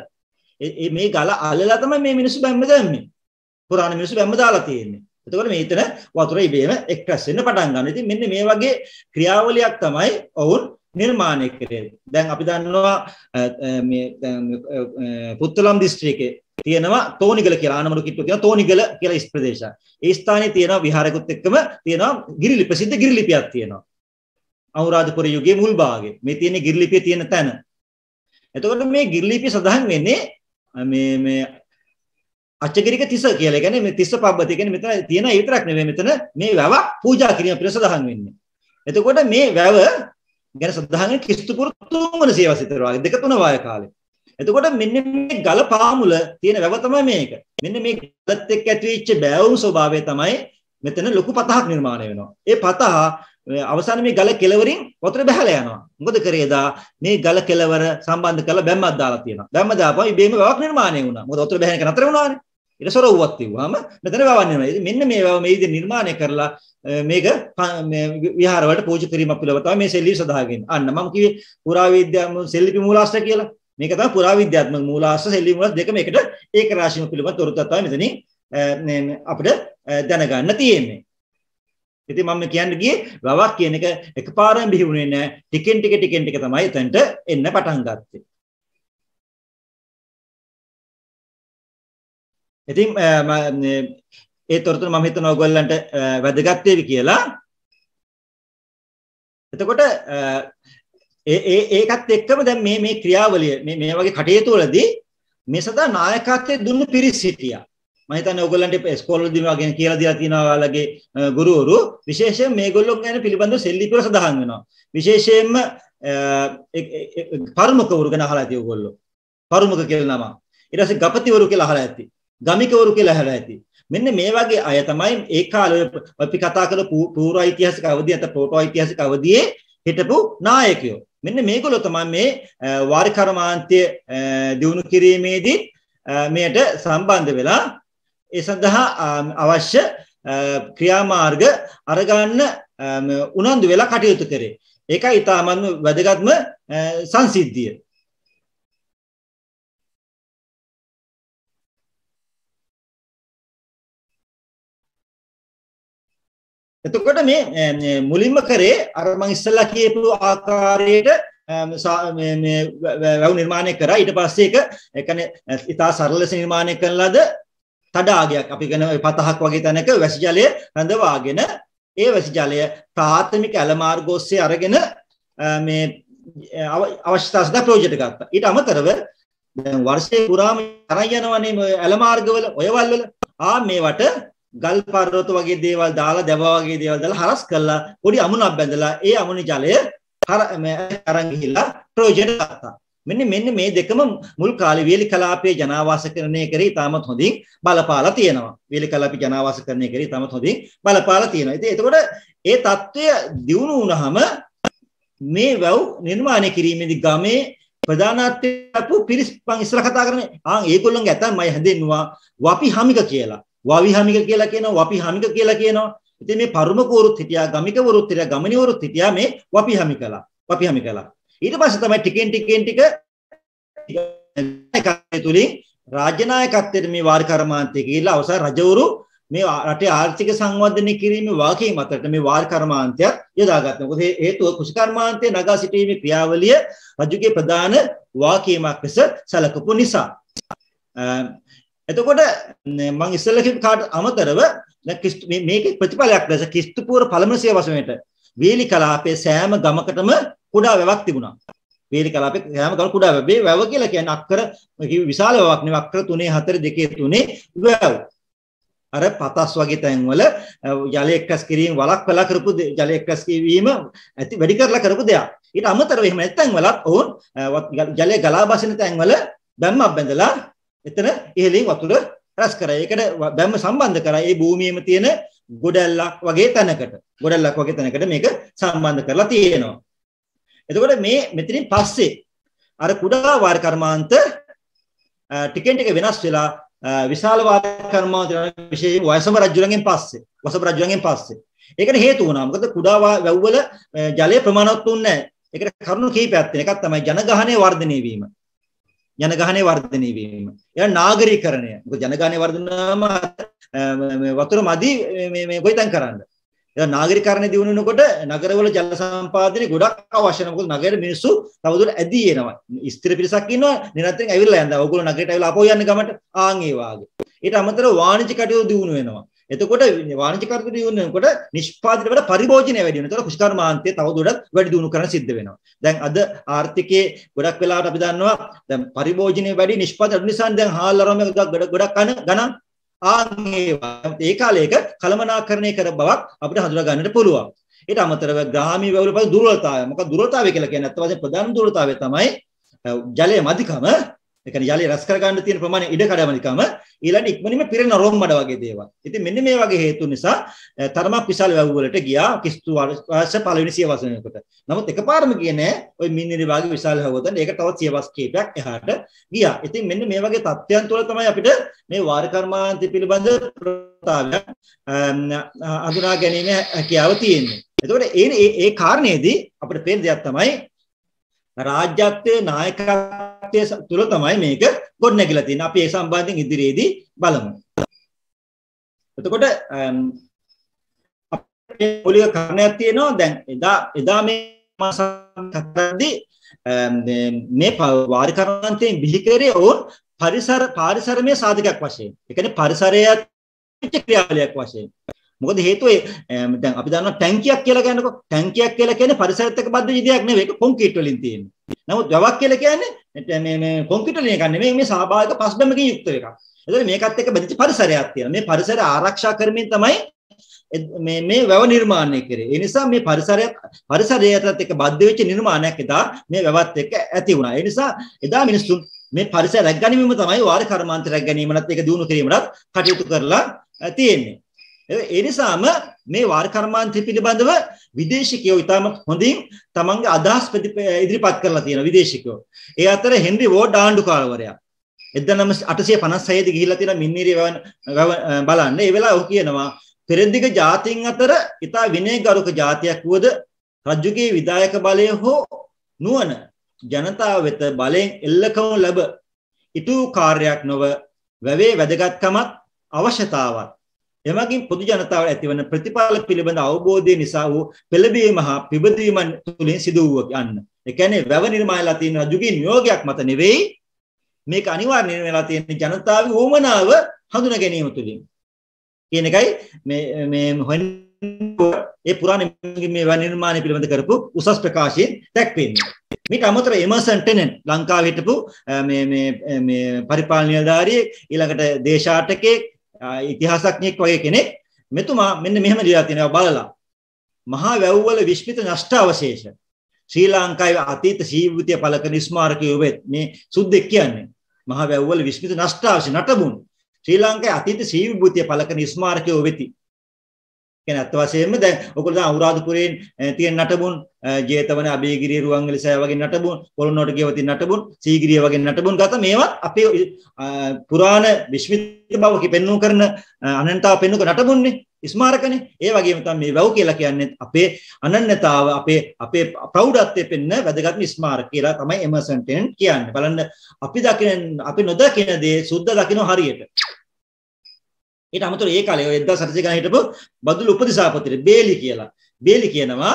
මේ ගල අල්ලලා තමයි මේ මිනිස්සු බැම්ම දැම්මේ. පුරාණ මිනිස්සු බැම්ම දාලා තියෙන්නේ. එතකොට මේතන වතුර ඉබේම එක්රැස් වෙන්න පටන් ගන්නවා. ඉතින් මෙන්න මේ වගේ ක්‍රියාවලියක් තමයි ඔවුන් නිර්මාණය කරේ. දැන් අපි දන්නවා මේ පුත්තලම් දිස්ත්‍රික්කයේ තියෙනවා තෝනිගල කියලා ආනමඩු කිට්ටු තියෙනවා තෝනිගල කියලා ඉස් ප්‍රදේශය. ඒ ස්ථානයේ තියෙනවා විහාරයකුත් එක්කම තියෙනවා ගිරිලි ප්‍රසිද්ධ ගිරිලිපියක් තියෙනවා. අනුරාධපුර යුගයේ මුල් භාගයේ මේ තියෙන ගිරිලිපිය තියෙන තැන. එතකොට මේ ගිරිලිපිය සඳහන් වෙන්නේ මේ මේ අච්චගිරික තිස කියලා. කියන්නේ මේ තිස්ස පබ්බති කියන්නේ මෙතන තියෙන ඒ විතරක් නෙවෙයි මෙතන මේ වැව පූජා කිරීම පිණිස සඳහන් වෙන්නේ. එතකොට මේ වැව ගැන සඳහන් වෙන ක්‍රිස්තුපුර 3 වෙනි සියවසේ වාගේ දෙක තුන වාය කාලේ. එතකොට මෙන්න මේ ගල පාමුල තියෙන වැව තමයි මේක. මෙන්න මේ ගලත් එක්ක ඇතිවෙච්ච බෑවුම් ස්වභාවය තමයි මෙතන ලොකු පතහක් නිර්මාණය වෙනවා. ඒ පතහ අවසාන මේ ගල කෙලවරින් වතුර බහලා යනවා. මොකද කරේදා මේ ගල කෙලවර සම්බන්ධ කරලා බැම්මක් දාලා තියෙනවා. බැම්ම දාපම මේ වැවක් නිර්මාණය වුණා. මොකද වතුර බහන එක නතර වුණානේ. ඊට සොර වුවත් තිබ්වාම මෙතන වැවක් නිර්මාණය. මෙන්න මේ වැව මේ විදිහට නිර්මාණය කරලා මේක මේ විහාරවලට පූජා කිරීමක් පිළිබඳව තමයි මේ සෙල්ලිපි සදාගෙන. අන්න මම කිව්වේ පුරාවිද්‍යාත්මක සෙල්ලිපි මූලාශ්‍ර කියලා. මේක තමයි පුරාවිද්‍යාත්මක මූලාශ්‍ර සෙල්ලිපි මූලාශ්‍ර දෙකම එකට ඒක රාශියම පිළිබඳව තොරතුරු තමයි මෙතනින් අපිට දැනගන්න තියෙන්නේ. ඉතින් මම කියන්න ගියේ වවක් කියන එක එකපාරම බිහි වුණේ නැහැ. ටිකෙන් ටික ටිකෙන් ටික තමයි එතනට එන්න පටන් ගත්තේ. ඉතින් ඒ තොරතුරු මම හිතනවා ඔයගොල්ලන්ට වැදගත් වේවි කියලා. එතකොට ඒ ඒ ඒකත් එක්කම දැන් මේ මේ ක්‍රියාවලිය මේ මේ වගේ කටයුතු වලදී මේ සදා නායකත්වයේ දුන්නු පිරිස හිටියා. මම හිතන්නේ ඔයගොල්ලන්ට ස්කෝලර් දිනවා ගැන කියලා දීලා තියෙනවා ඔයාලගේ ගුරුවරු විශේෂයෙන් මේගොල්ලෝ ගැන පිළිබඳව සෙල්ලිපිවල සඳහන් වෙනවා විශේෂයෙන්ම පර්මකවරු ගැන අහලා ඇති ඔයගොල්ලෝ පර්මක කියලා නම ඊට පස්සේ ගපතිවරු කියලා අහලා ඇති ගමිකවරු කියලා අහලා ඇති මෙන්න මේ වගේ අය තමයි ඒ කාලේ අපි කතා කරපු පූර්ව ඓතිහාසික අවධිය නැත්නම් ප්‍රෝටෝ ඓතිහාසික අවධියේ හිටපු නායකයෝ මෙන්න මේගොල්ලෝ තමයි මේ වාරිකර්මාන්තය දිනු කිරීමේදී මෙයට සම්බන්ධ වෙලා ඒ සඳහා අවශ්‍ය ක්‍රියාමාර්ග අරගන්න උනන්දු වෙලා කටයුතු කරේ. ඒකයි ඉතාමත්ම වැදගත්ම සංසිද්ධිය. එතකොට මේ මුලින්ම කරේ අර මං ඉස්සෙල්ලා කියපු ආකාරයට වැව් නිර්මාණය කරා ඊට පස්සේ ඒක ඒ කියන්නේ ඉතා සරලස නිර්මාණය කළාද තඩාගයක් අපි කියන පතහක් වගේ තැනක වැසි ජලය රඳවාගෙන ඒ වැසි ජලය ප්‍රාථමික ඇල මාර්ග ඔස්සේ අරගෙන මේ අවශ්‍යතා සඳහා ප්‍රයෝජනට ගත්තා. ඊට අමතරව දැන් වර්ෂේ පුරාම තරයි යනවනේ ඇල මාර්ගවල ඔයවල් වල ආ මේවට ගල් පර්වත වගේ දේවල් දාලා දැව වගේ දේවල් දාලා හරස් කරලා පොඩි අමුණක් බැඳලා ඒ අමුණි ජලය අර අරන් ගිහිල්ලා ප්‍රයෝජනට ගත්තා. මෙන්න මෙන්න මේ දෙකම මුල් කාලේ වේලි කලාපයේ ජනාවාසකරණය කරේ තාමත් හොඳින් බලපාලා තියෙනවා. වේලි කලාපී ජනාවාසකරණය කරේ තාමත් හොඳින් බලපාලා තියෙනවා. ඉතින් එතකොට ඒ తত্ত্বය දියුණු වුණාම මේ වැව් නිර්මාණය කිරීමේදී ගමේ ප්‍රධානත්වය ලැබු පිරිස් මම ඉස්සර කතා කරන්නේ ආන් ඒගොල්ලන්ගේ ඇතන් මම හඳෙන්නවා වපි හමික කියලා. වවි හමික කියලා කියනවා වපි හමික කියලා කියනවා. ඉතින් මේ පරුමකවරුත් හිටියා ගමිකවරුත් හිටියා ගමනිවරුත් හිටියා මේ වපි හමිකලා. වපි හමිකලා. ඊට පස්සේ තමයි ටිකෙන් ටිකෙන් ටික එකේ තුලින් රාජ්‍ය නායකත්වයට මේ වාරි කර්මාන්තය ගිහිල්ලා අවසන් රජවරු මේ රටේ ආර්ථික සංවර්ධනය කිරීමේ වාකීම අතරට මේ වාරි කර්මාන්තයක් යොදාගත්තා. මොකද හේතුව කෘෂි කර්මාන්තය නගා සිටීමේ ක්‍රියාවලිය රජුගේ ප්‍රධාන වාකීමක් ලෙස සැලකපු නිසා. එතකොට මම ඉස්සෙල්ලා කිව්ව කාට අමතරව මේකේ ප්‍රතිඵලයක් ලෙස කිස්තුපූර පළමුසේ වශයෙන් වේලි කලාපයේ සෑම ගමකටම කුඩා වැවක් තිබුණා. වේලි කලාපේ හැම ගල් කුඩා වැවේ වැව කියලා කියන්නේ අක්කර විශාල වැවක් නෙවෙයි අක්කර 3 4 2 3 වැව. අර පතස් වගේ තැන්වල ජලය එක්කස් කිරීම වළක්වලා කරපු ජලය එක්කස් කිරීම ඇති වැඩි කරලා කරපු දෙයක්. ඊට අමතරව එහෙම නැත්නම් වලත් ඔවුන් ජලය ගලා බසින තැන්වල දැම්මක් බැඳලා එතන ඉහළින් වතුර රැස් කරා. ඒකට දැම්ම සම්බන්ධ කරා ඒ භූමියේම තියෙන ගොඩැල්ලක් වගේ තැනකට. ගොඩැල්ලක් වගේ තැනකට මේක සම්බන්ධ කරලා තියෙනවා. එතකොට මේ මෙතනින් පස්සේ අර කුඩා වාර කර්මාන්ත ටිකෙන් ටික වෙනස් වෙලා විශාල වාර කර්මාන්ත විශේෂයෙන් වයසම රජුලගෙන් පස්සේ වසබ රජුලගෙන් පස්සේ ඒකට හේතු වුණා මොකද කුඩා වැව්වල ජලය ප්‍රමාණවත් වුණේ නැහැ ඒකට කරුණු කිහිපයක් තියෙන එකක් තමයි ජනගහනය වර්ධනය වීම ජනගහනය වර්ධනය වීම එයා නාගරීකරණය මොකද ජනගහනය වර්ධනය වතුර මදි මේ ගොවිතැන් කරන්නේ දැන් නාගරිකරණය දියුණු වෙනකොට නගරවල ජල සම්පාදනය ගොඩක් අවශ්‍ය වෙනවා. මොකද නගරේ මිනිස්සු තවදුරට ඇදී එනවා. ස්ථිර පිරිසක් ඉන්නවා නිරන්තරයෙන් ඇවිල්ලා යනවා. ඕගොල්ලෝ නගරයට ඇවිල්ලා අපෝ යන්නේ ගමට. ආන් ඒ වාගේ. ඊට අමතරව වාණිජ කටයුතු දියුණු වෙනවා. එතකොට වාණිජ කටයුතු දියුණු වෙනකොට නිෂ්පාදනය වල පරිභෝජනය වැඩි වෙනවා. ඒතකොට කුෂ්කර්මාන්තය තවදුරටත් වැඩි දියුණු කරන්න සිද්ධ වෙනවා. දැන් අද ආර්ථිකයේ ගොඩක් වෙලාවට අපි දන්නවා දැන් පරිභෝජනය වැඩි නිෂ්පාදන නිසා දැන් හාල් අරම ගොඩක් ගණන් ආන් ඒ කාලයක කළමනාකරණය කර බවක් අපිට හඳුනා ගන්නට පුළුවන්. ඊට අමතරව ග්‍රාමීය වැවුල පස්සේ දුර්වලතාවය. මොකක් දුර්වලතාවය කියලා කියන්නේ? අත්ත වශයෙන් ප්‍රධාන දුර්වලතාවය තමයි ජලය මදිකම ඒ කියන්නේ ජලය රැස් කරගන්න තියෙන ප්‍රමාණය ඉඩ කඩමනිකම ඊළඟ ඉක්මනින්ම පිරෙන රෝම් මඩ වගේ දේවල්. ඉතින් මෙන්න මේ වගේ හේතු නිසා තරමක් විශාල වැව් වලට ගියා කිස්තු වර්ෂ පළවෙනි සියවසනයකට. නමුත් එකපාරම ගියේ නෑ ওই මින්නිරි වගේ විශාල හැවතන ඒක තවත් සියවස් කීපයක් එහාට ගියා. ඉතින් මෙන්න මේ වගේ තත්ත්වයන් තුළ තමයි අපිට මේ වාර කර්මාන්තය පිළිබඳ ප්‍රතාවයක් අඳුනා ගැනීම හැකියාව තියෙන්නේ. එතකොට ඒ ඒ කාරණේදී අපිට පේන දෙයක් තමයි රාජ්‍යත්වයේ නායකත්වයේ තුල තමයි මේක ගොඩනැගිලා තියෙන්නේ. අපි ඒ සම්බන්ධයෙන් ඉදිරියේදී බලමු. එතකොට අපේ මූලික කාරණයක් තියෙනවා දැන් එදා එදා මේ මාසකදී මේ වාරි කරන්තයෙන් බිහි කරේ ඔවුන් පරිසර පරිසරමය සාධකයක් වශයෙන්. ඒ කියන්නේ පරිසරය ක්‍රියාවලියක් වශයෙන්. මොකද හේතුව දැන් අපි දන්නවා ටැංකියක් කියලා කියනකො ටැංකියක් කියලා කියන්නේ පරිසරත් එක්ක බද්ධ විදියක් නෙවෙයි ඒක කොන්ක්‍රීට් වලින් තියෙන්නේ. නමුත් වැවක් කියලා කියන්නේ මේ මේ කොන්ක්‍රීට් වලින් එකක් නෙමෙයි මේ ස්වාභාවික පස්බැමකින් යුක්ත එකක්. එතකොට මේකත් එක්ක බැඳිච්ච පරිසරයක් තියෙනවා. මේ පරිසරය ආරක්ෂා කරමින් තමයි මේ මේ වැව නිර්මාණය කරේ. ඒ නිසා මේ පරිසරය පරිසරයටත් එක්ක බද්ධ වෙච්ච නිර්මාණයක් එදා මේ වැවත් එක්ක ඇති වුණා. ඒ නිසා එදා මිනිස්සුන් මේ පරිසර රැකගැනීමම තමයි වාර කර්මාන්ත රැකගැනීමලත් ඒක දිනු කිරීමලත් කටයුතු කරලා තියෙන්නේ. ඒ නිසාම මේ වාර කර්මාන්තය පිළිබඳව විදේශිකයෝ ඉතාම හොඳින් තමන්ගේ අදහස් ඉදිරිපත් කරලා තියෙනවා විදේශිකයෝ. ඒ අතර හෙන්රි වෝඩ් ආණ්ඩුකාරවරයා 1856 දී ගිහිල්ලා තියෙන මින්නීරිය බලන්න. ඒ වෙලාව ඔහු කියනවා පෙරදිග ජාතීන් අතර ඉතා විනයගරුක ජාතියක් වුවද රජුගේ විදායක බලය හෝ නුවණ ජනතාව වෙත බලෙන් එල්ලකවු ලැබ ඉටු කාර්යයක් නොව වැවේ වැදගත්කමත් අවශ්‍යතාවත් එමගින් පොදු ජනතාවට ඇතිවන ප්‍රතිඵල පිළිබඳ අවබෝධය නිසා වූ පෙළඹීම හා පිබදීම තුළින් සිදු වූ යන්න. ඒ කියන්නේ වැව නිර්මාණලා තියෙන රජුගේ නියෝගයක් මත නෙවෙයි මේක අනිවාර්ය නිර්මාණලා තියෙන ජනතාවේ වුමනාව හඳුනා ගැනීම තුළින්. කියන එකයි මේ මේ ඒ පුරාණ මේ වැව නිර්මාණය පිළිබඳ කරපු උසස් ප්‍රකාශයෙන් දැක්වෙන්නේ. මීට අමතර එමර්සන් ටෙනන් ලංකාවේ හිටපු මේ මේ මේ පරිපාලන නිලධාරියෙක් ඊළඟට දේශාටකෙක් ඉතිහාසඥයෙක් වගේ කෙනෙක් මෙතුමා මෙන්න මෙහෙම ලියලා තියෙනවා බලලා මහා වැව්වල විශ්මිත නෂ්ට අවශේෂ ශ්‍රී ලංකාවේ අතීත ජීවිතය පළකන ස්මාරකය වෙත් මේ සුද්දෙක් කියන්නේ මහා වැව්වල විශ්මිත නෂ්ට අවශේෂ නටබුන් ශ්‍රී ලංකාවේ අතීත ජීවිතය පළකන ස්මාරකය වෙති කියන අත් වශයෙන්ම දැන් ඔයගොල්ලෝ දැන් අනුරාධපුරයෙන් තියෙන නටබුන් ජේතවන අබේගිරිය රුවන්වැලි සෑය වගේ නටබුන් පොළොන්නරුවට ගියව තියෙන නටබුන් සීගිරිය වගේ නටබුන් ගත මේවත් අපේ පුරාණ විශ්විත බව කිපෙන්නු කරන අනන්තාව පෙන්නුක නටබුන්නේ ස්මාරකනේ ඒ වගේම තමයි මේ වැව් කියලා කියන්නේ අපේ අනන්‍යතාව අපේ අපේ ප්‍රෞಢත්වය පෙන්න වැදගත්ම ස්මාරක කියලා තමයි එමර්සන් ටෙන් කියන්නේ බලන්න අපි දකින අපි නොදකින දේ සුද්ධ දකින්න හරියට ඊට අමතරව ඒ කාලේ ඔය 1800 ගණන් හිටපු බදුළු උපදිසාපතිට බේලි කියලා. බේලි කියනවා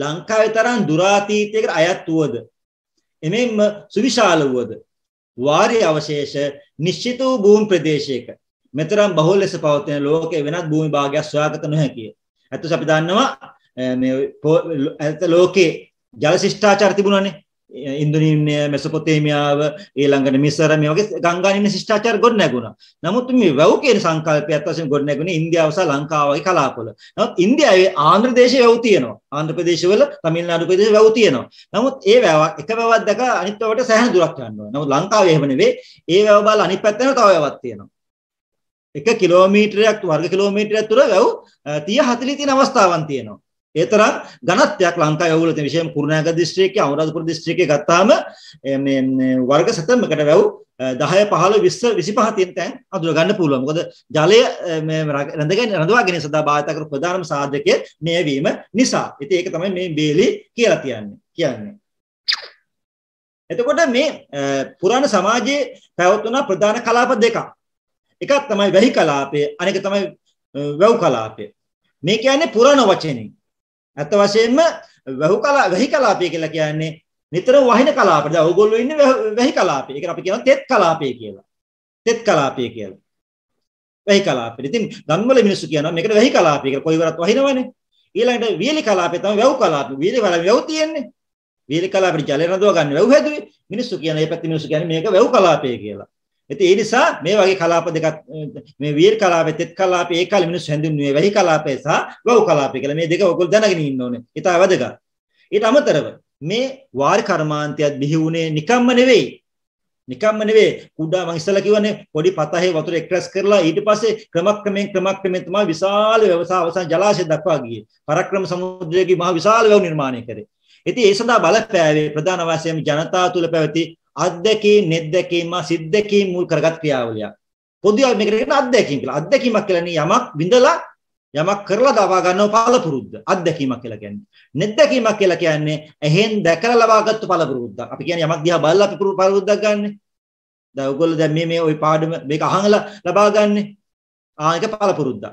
ලංකාවේ තරම් දුරාතීතයකට අයත් වුවද එමෙන්ම සුවිශාල වුවද වාරි අවශේෂ නිශ්චිත වූ භූමි ප්‍රදේශයක මෙතරම් බහුල ලෙස පවතින ලෝකයේ වෙනත් භූමි භාගයක් සොයාගත නොහැකිය. ඇත්තට අපි දන්නවා මේ ඇත්ත ලෝකේ ජල ශිෂ්ටාචාර තිබුණානේ ඉන්දුනීමය මෙසපොතේමියාව ඊළඟට මිසර මේ වගේ ගංගානින ශිෂ්ටාචාර ගොඩනැගුණා. නමුත් මේ වැව් කියන සංකල්පයත් වශයෙන් ගොඩනැගුණේ ඉන්දියාව සහ ලංකාව වගේ කලාපවල. නමුත් ඉන්දියාවේ ආන්ධ්‍ර ප්‍රදේශයේ වැව් තියෙනවා. ආන්ධ්‍ර ප්‍රදේශවල තමිල්නාඩු ප්‍රදේශයේ වැව් තියෙනවා. නමුත් ඒ වැව එක වැවක් දැක අනිත් වැවට සෑහෙන දුරක් යන්න ඕන. නමුත් ලංකාවේ එහෙම නෙවෙයි. ඒ වැව බාලා අනිත් පැත්තේ තව වැවක් තියෙනවා. එක කිලෝමීටරයක් වර්ග කිලෝමීටරයක් තුර වැව් 30 40 තියෙන අවස්ථාවන් තියෙනවා. ඒ තරම් ඝනත්වයක් ලංකාවේ අවුල තියෙන විශේෂයෙන් කුරුණෑගල දිස්ත්‍රික්කයේ අනුරාධපුර දිස්ත්‍රික්කයේ ගත්තාම මේ වර්ග සැතමකට වැව් 10 15 20 25 තියෙන තැන් අඳුර ගන්න පුළුවන්. මොකද ජලය මේ රඳගෙන රඳවා ගැනීම සඳහා භාවිත කරපු ප්‍රධානම සාධකයේ මේ වීම නිසා. ඉතින් ඒක තමයි මේ බේලි කියලා කියන්නේ. කියන්නේ. එතකොට මේ පුරාණ සමාජයේ පැවතුන ප්‍රධාන කලාප දෙකක්. එකක් තමයි වැහි කලාපය, අනෙක තමයි වැව් කලාපය. මේ කියන්නේ පුරාණ වචනේ. ඇත්ත වශයෙන්ම වැහු කලා වැහි කලාපය කියලා කියන්නේ නිතර වහින කලාපද ඔයගොල්ලෝ ඉන්නේ වැහි කලාපේ. ඒකට අපි කියනවා තෙත් කලාපය කියලා. තෙත් කලාපය කියලා. වැහි කලාපේ. ඉතින් ගම්වල මිනිස්සු කියනවා මේකට වැහි කලාපය කියලා. කොයි වරත් වහිනවනේ. ඊළඟට වියලි කලාපේ තමයි වැව් කලාපේ. වියලි වල වැව් තියෙන්නේ. වියලි කලාපේ ජලය රඳවා ගන්න වැව් හැදුවේ. මිනිස්සු කියන මේ පැත්තේ මිනිස්සු කියන්නේ මේක වැව් කලාපය කියලා. ඉතින් ඒ නිසා මේ වගේ කලාප දෙකක් මේ වීර කලාපේ තෙත් කලාපේ ඒ කාලේ මිනිස්සු හැඳින්වුවේ වැහි කලාපය සහ වව් කලාපය කියලා මේ දෙක ඔයගොල්ලෝ දැනගෙන ඉන්න ඕනේ. ඊට අවදගත්. ඊට අමතරව මේ වාරි කර්මාන්තයත් බිහි වුණේ නිකම්ම නෙවෙයි. නිකම්ම නෙවෙයි. කුඩා මං ඉස්සලා කිව්වනේ පොඩි පතහේ වතුර එක්රස් කරලා ඊට පස්සේ ක්‍රමක්‍රමයෙන් ක්‍රමක්‍රමයෙන් තමයි විශාල ව්‍යවසාය අවසන් ජලාශය දක්වා ගියේ. පරක්‍රම සමුද්‍රයේ මහ විශාල වැව් නිර්මාණය කරේ. ඉතින් ඒ සඳහා බලපෑවේ ප්‍රධාන වශයෙන් ජනතාව තුළ පැවති අත්දැකීම් නෙත්දැකීම් සිද්දැකීම් මුල් කරගත් ක්‍රියාවලියක්. පොදුවේ මේකට කියන අත්දැකීම් කියලා. අත්දැකීමක් කියලානේ යමක් විඳලා යමක් කරලා දවා ගන්නව පළපුරුද්ද. අත්දැකීමක් කියලා කියන්නේ. නෙත්දැකීමක් කියලා කියන්නේ එහෙන් දැකලා ලබාගත්තු පළපුරුද්දක්. අපි කියන්නේ යමක් දිහා බලලා අපි පළපුරුද්දක් ගන්නනේ. දැන් ඔයගොල්ලෝ දැන් මේ මේ ওই පාඩම මේක අහලා ලබා ගන්නනේ. ආ ඒක පළපුරුද්දක්.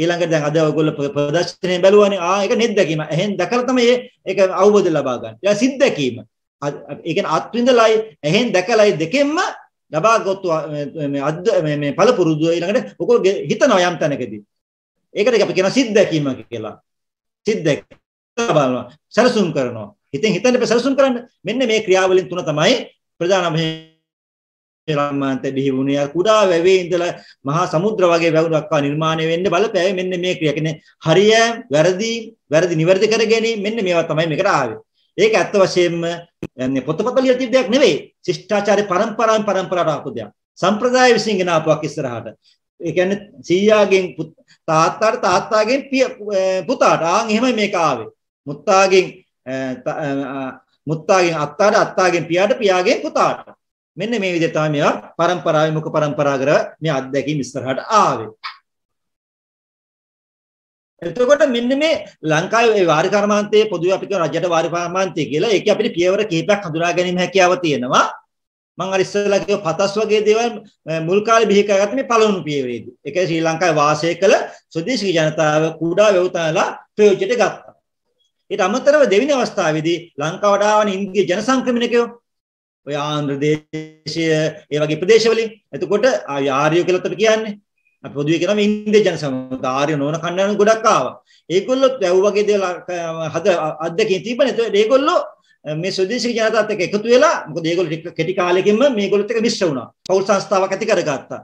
ඊළඟට දැන් අද ඔයගොල්ලෝ ප්‍රදර්ශනය බැලුවානේ ආ ඒක නෙත්දැකීම. එහෙන් දැකලා තමයි ඒක අවබෝධය ලබා ගන්න. ඊළඟ සිද්දැකීම. ඒ කියන්නේ අත් විඳලයි ඇහෙන් දැකලයි දෙකෙන්ම ලබාගත්තු මේ අද්ද මේ පළපුරුදු ඊළඟට ඔකෝ හිතනවා යම් තැනකදී. ඒකට අපි කියනවා සිත් දැකීම කියලා. සිත් දැක බලනවා. සරසුම් කරනවා. හිතෙන් හිතන්න බෑ සරසුම් කරන්න. මෙන්න මේ ක්‍රියාවලින් තුන තමයි ප්‍රධානම රම්මාන්තේ බිහි වුණේ. කුඩා වැවේ ඉඳලා මහා සමුද්‍ර වගේ වැවුරක් ආ නිර්මාණය වෙන්න බලපෑවේ මෙන්න මේ ක්‍රියා. කියන්නේ හරිය, වැරදි, වැරදි නිවැරදි කර ගැනීම මෙන්න මේවා තමයි මේකට ආවේ. ඒක ඇත්ත වශයෙන්ම يعني පොතපත ලියලා තිබ්බ දෙයක් නෙවෙයි. ශිෂ්ටාචාරය පරම්පරාවෙන් පරම්පරාවට ආපු දෙයක්. සම්ප්‍රදාය විසින් ගෙන ආපුවක් ඉස්සරහට. ඒ කියන්නේ සීයාගෙන් තාත්තාට තාත්තාගෙන් පුතාට ආන් එහෙමයි මේක ආවේ. මුත්තාගෙන් මුත්තාගෙන් අත්තාට අත්තාගෙන් පියාට පියාගෙන් පුතාට. මෙන්න මේ විදිහට තමයි මේවා පරම්පරාවේ මුක පරම්පරා කර මේ අත්දැකීම් ඉස්සරහට ආවේ. එතකොට මෙන්න මේ ලංකාවේ වාරි කර්මාන්තයේ පොදුවේ අපි කියන රජයට වාරි කර්මාන්තය කියලා ඒකේ අපිට පියවර කිහිපයක් හඳුනා ගැනීම හැකියාව තියෙනවා මම අර ඉස්සෙල්ලා කිව්ව පතස් වගේ දේවල් මුල් කාලේ බිහි කරගත්ත මේ පළවෙනි පියවරේදී ඒකයි ශ්‍රී ලංකාවේ වාසය කළ ස්වදේශීය ජනතාව කුඩා වේවුතාලා ප්‍රයෝජනයට ගත්තා ඊට අමතරව දෙවෙනි අවස්ථාවේදී ලංකාවට ආවන ඉන්දිය ජන සංක්‍රමණිකයෝ ඔය ආන්ධ්‍ර දේශය ඒ වගේ ප්‍රදේශවලින් එතකොට ආර්යෝ කියලා තමයි කියන්නේ අපි පොදුවේ කරාම ඉන්දියන් සමත ආර්ය නෝන කණ්ඩායම් ගොඩක් ආවා. ඒගොල්ලොත් වැව් වගේ දේවල් හද අද්දකින් තිබ්බනේ. ඒතකොට ඒගොල්ලෝ මේ ස්වදේශීය ජනතාවත් එක්ක එකතු වෙලා මොකද ඒගොල්ලෝ කෙටි කාලෙකින්ම මේගොල්ලොත් එක්ක මිශ්‍ර වුණා. පෞල් සංස්ථාවක් ඇති කරගත්තා.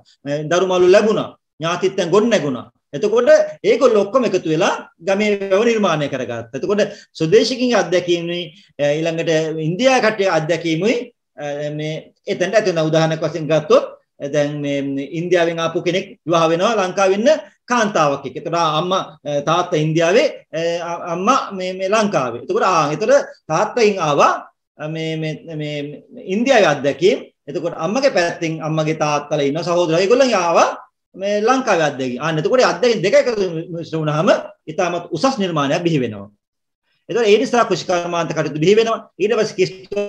දරුමාළු ලැබුණා. ඥාතිත්වයන් ගොඩ නැගුණා. එතකොට ඒගොල්ලෝ ඔක්කොම එකතු වෙලා ගමේ වැව නිර්මාණය කරගත්තා. එතකොට ස්වදේශිකින් අධ්‍යක්ීමේ ඊළඟට ඉන්දියා කට්ටිය අධ්‍යක්ීමේ මේ එතනට ඇතුළත උදාහරණයක් වශයෙන් ගත්තොත් දැන් මේ ඉන්දියාවෙන් ආපු කෙනෙක් විවාහ වෙනවා ලංකාව වෙන්න කාන්තාවක් එක්ක. එතකොට අම්මා තාත්තා ඉන්දියාවේ අම්මා මේ මේ ලංකාවේ. එතකොට ආ එතකොට තාත්තයින් ආවා මේ මේ මේ ඉන්දියාවේ අත්දැකීම්. එතකොට අම්මගේ පැත්තෙන් අම්මගේ තාත්තලා ඉන්න සහෝදරයෝ ඒගොල්ලන් ආවා මේ ලංකාවේ අත්දැකීම්. ආන්න එතකොට අත්දැකීම් දෙක එකතු වුණාම ඊටමත් උසස් නිර්මාණයක් බිහි වෙනවා. එතකොට ඒ නිසා කුෂ්කර්මාන්ත කටයුතු බිහි වෙනවා. ඊට පස්සේ කිස්තු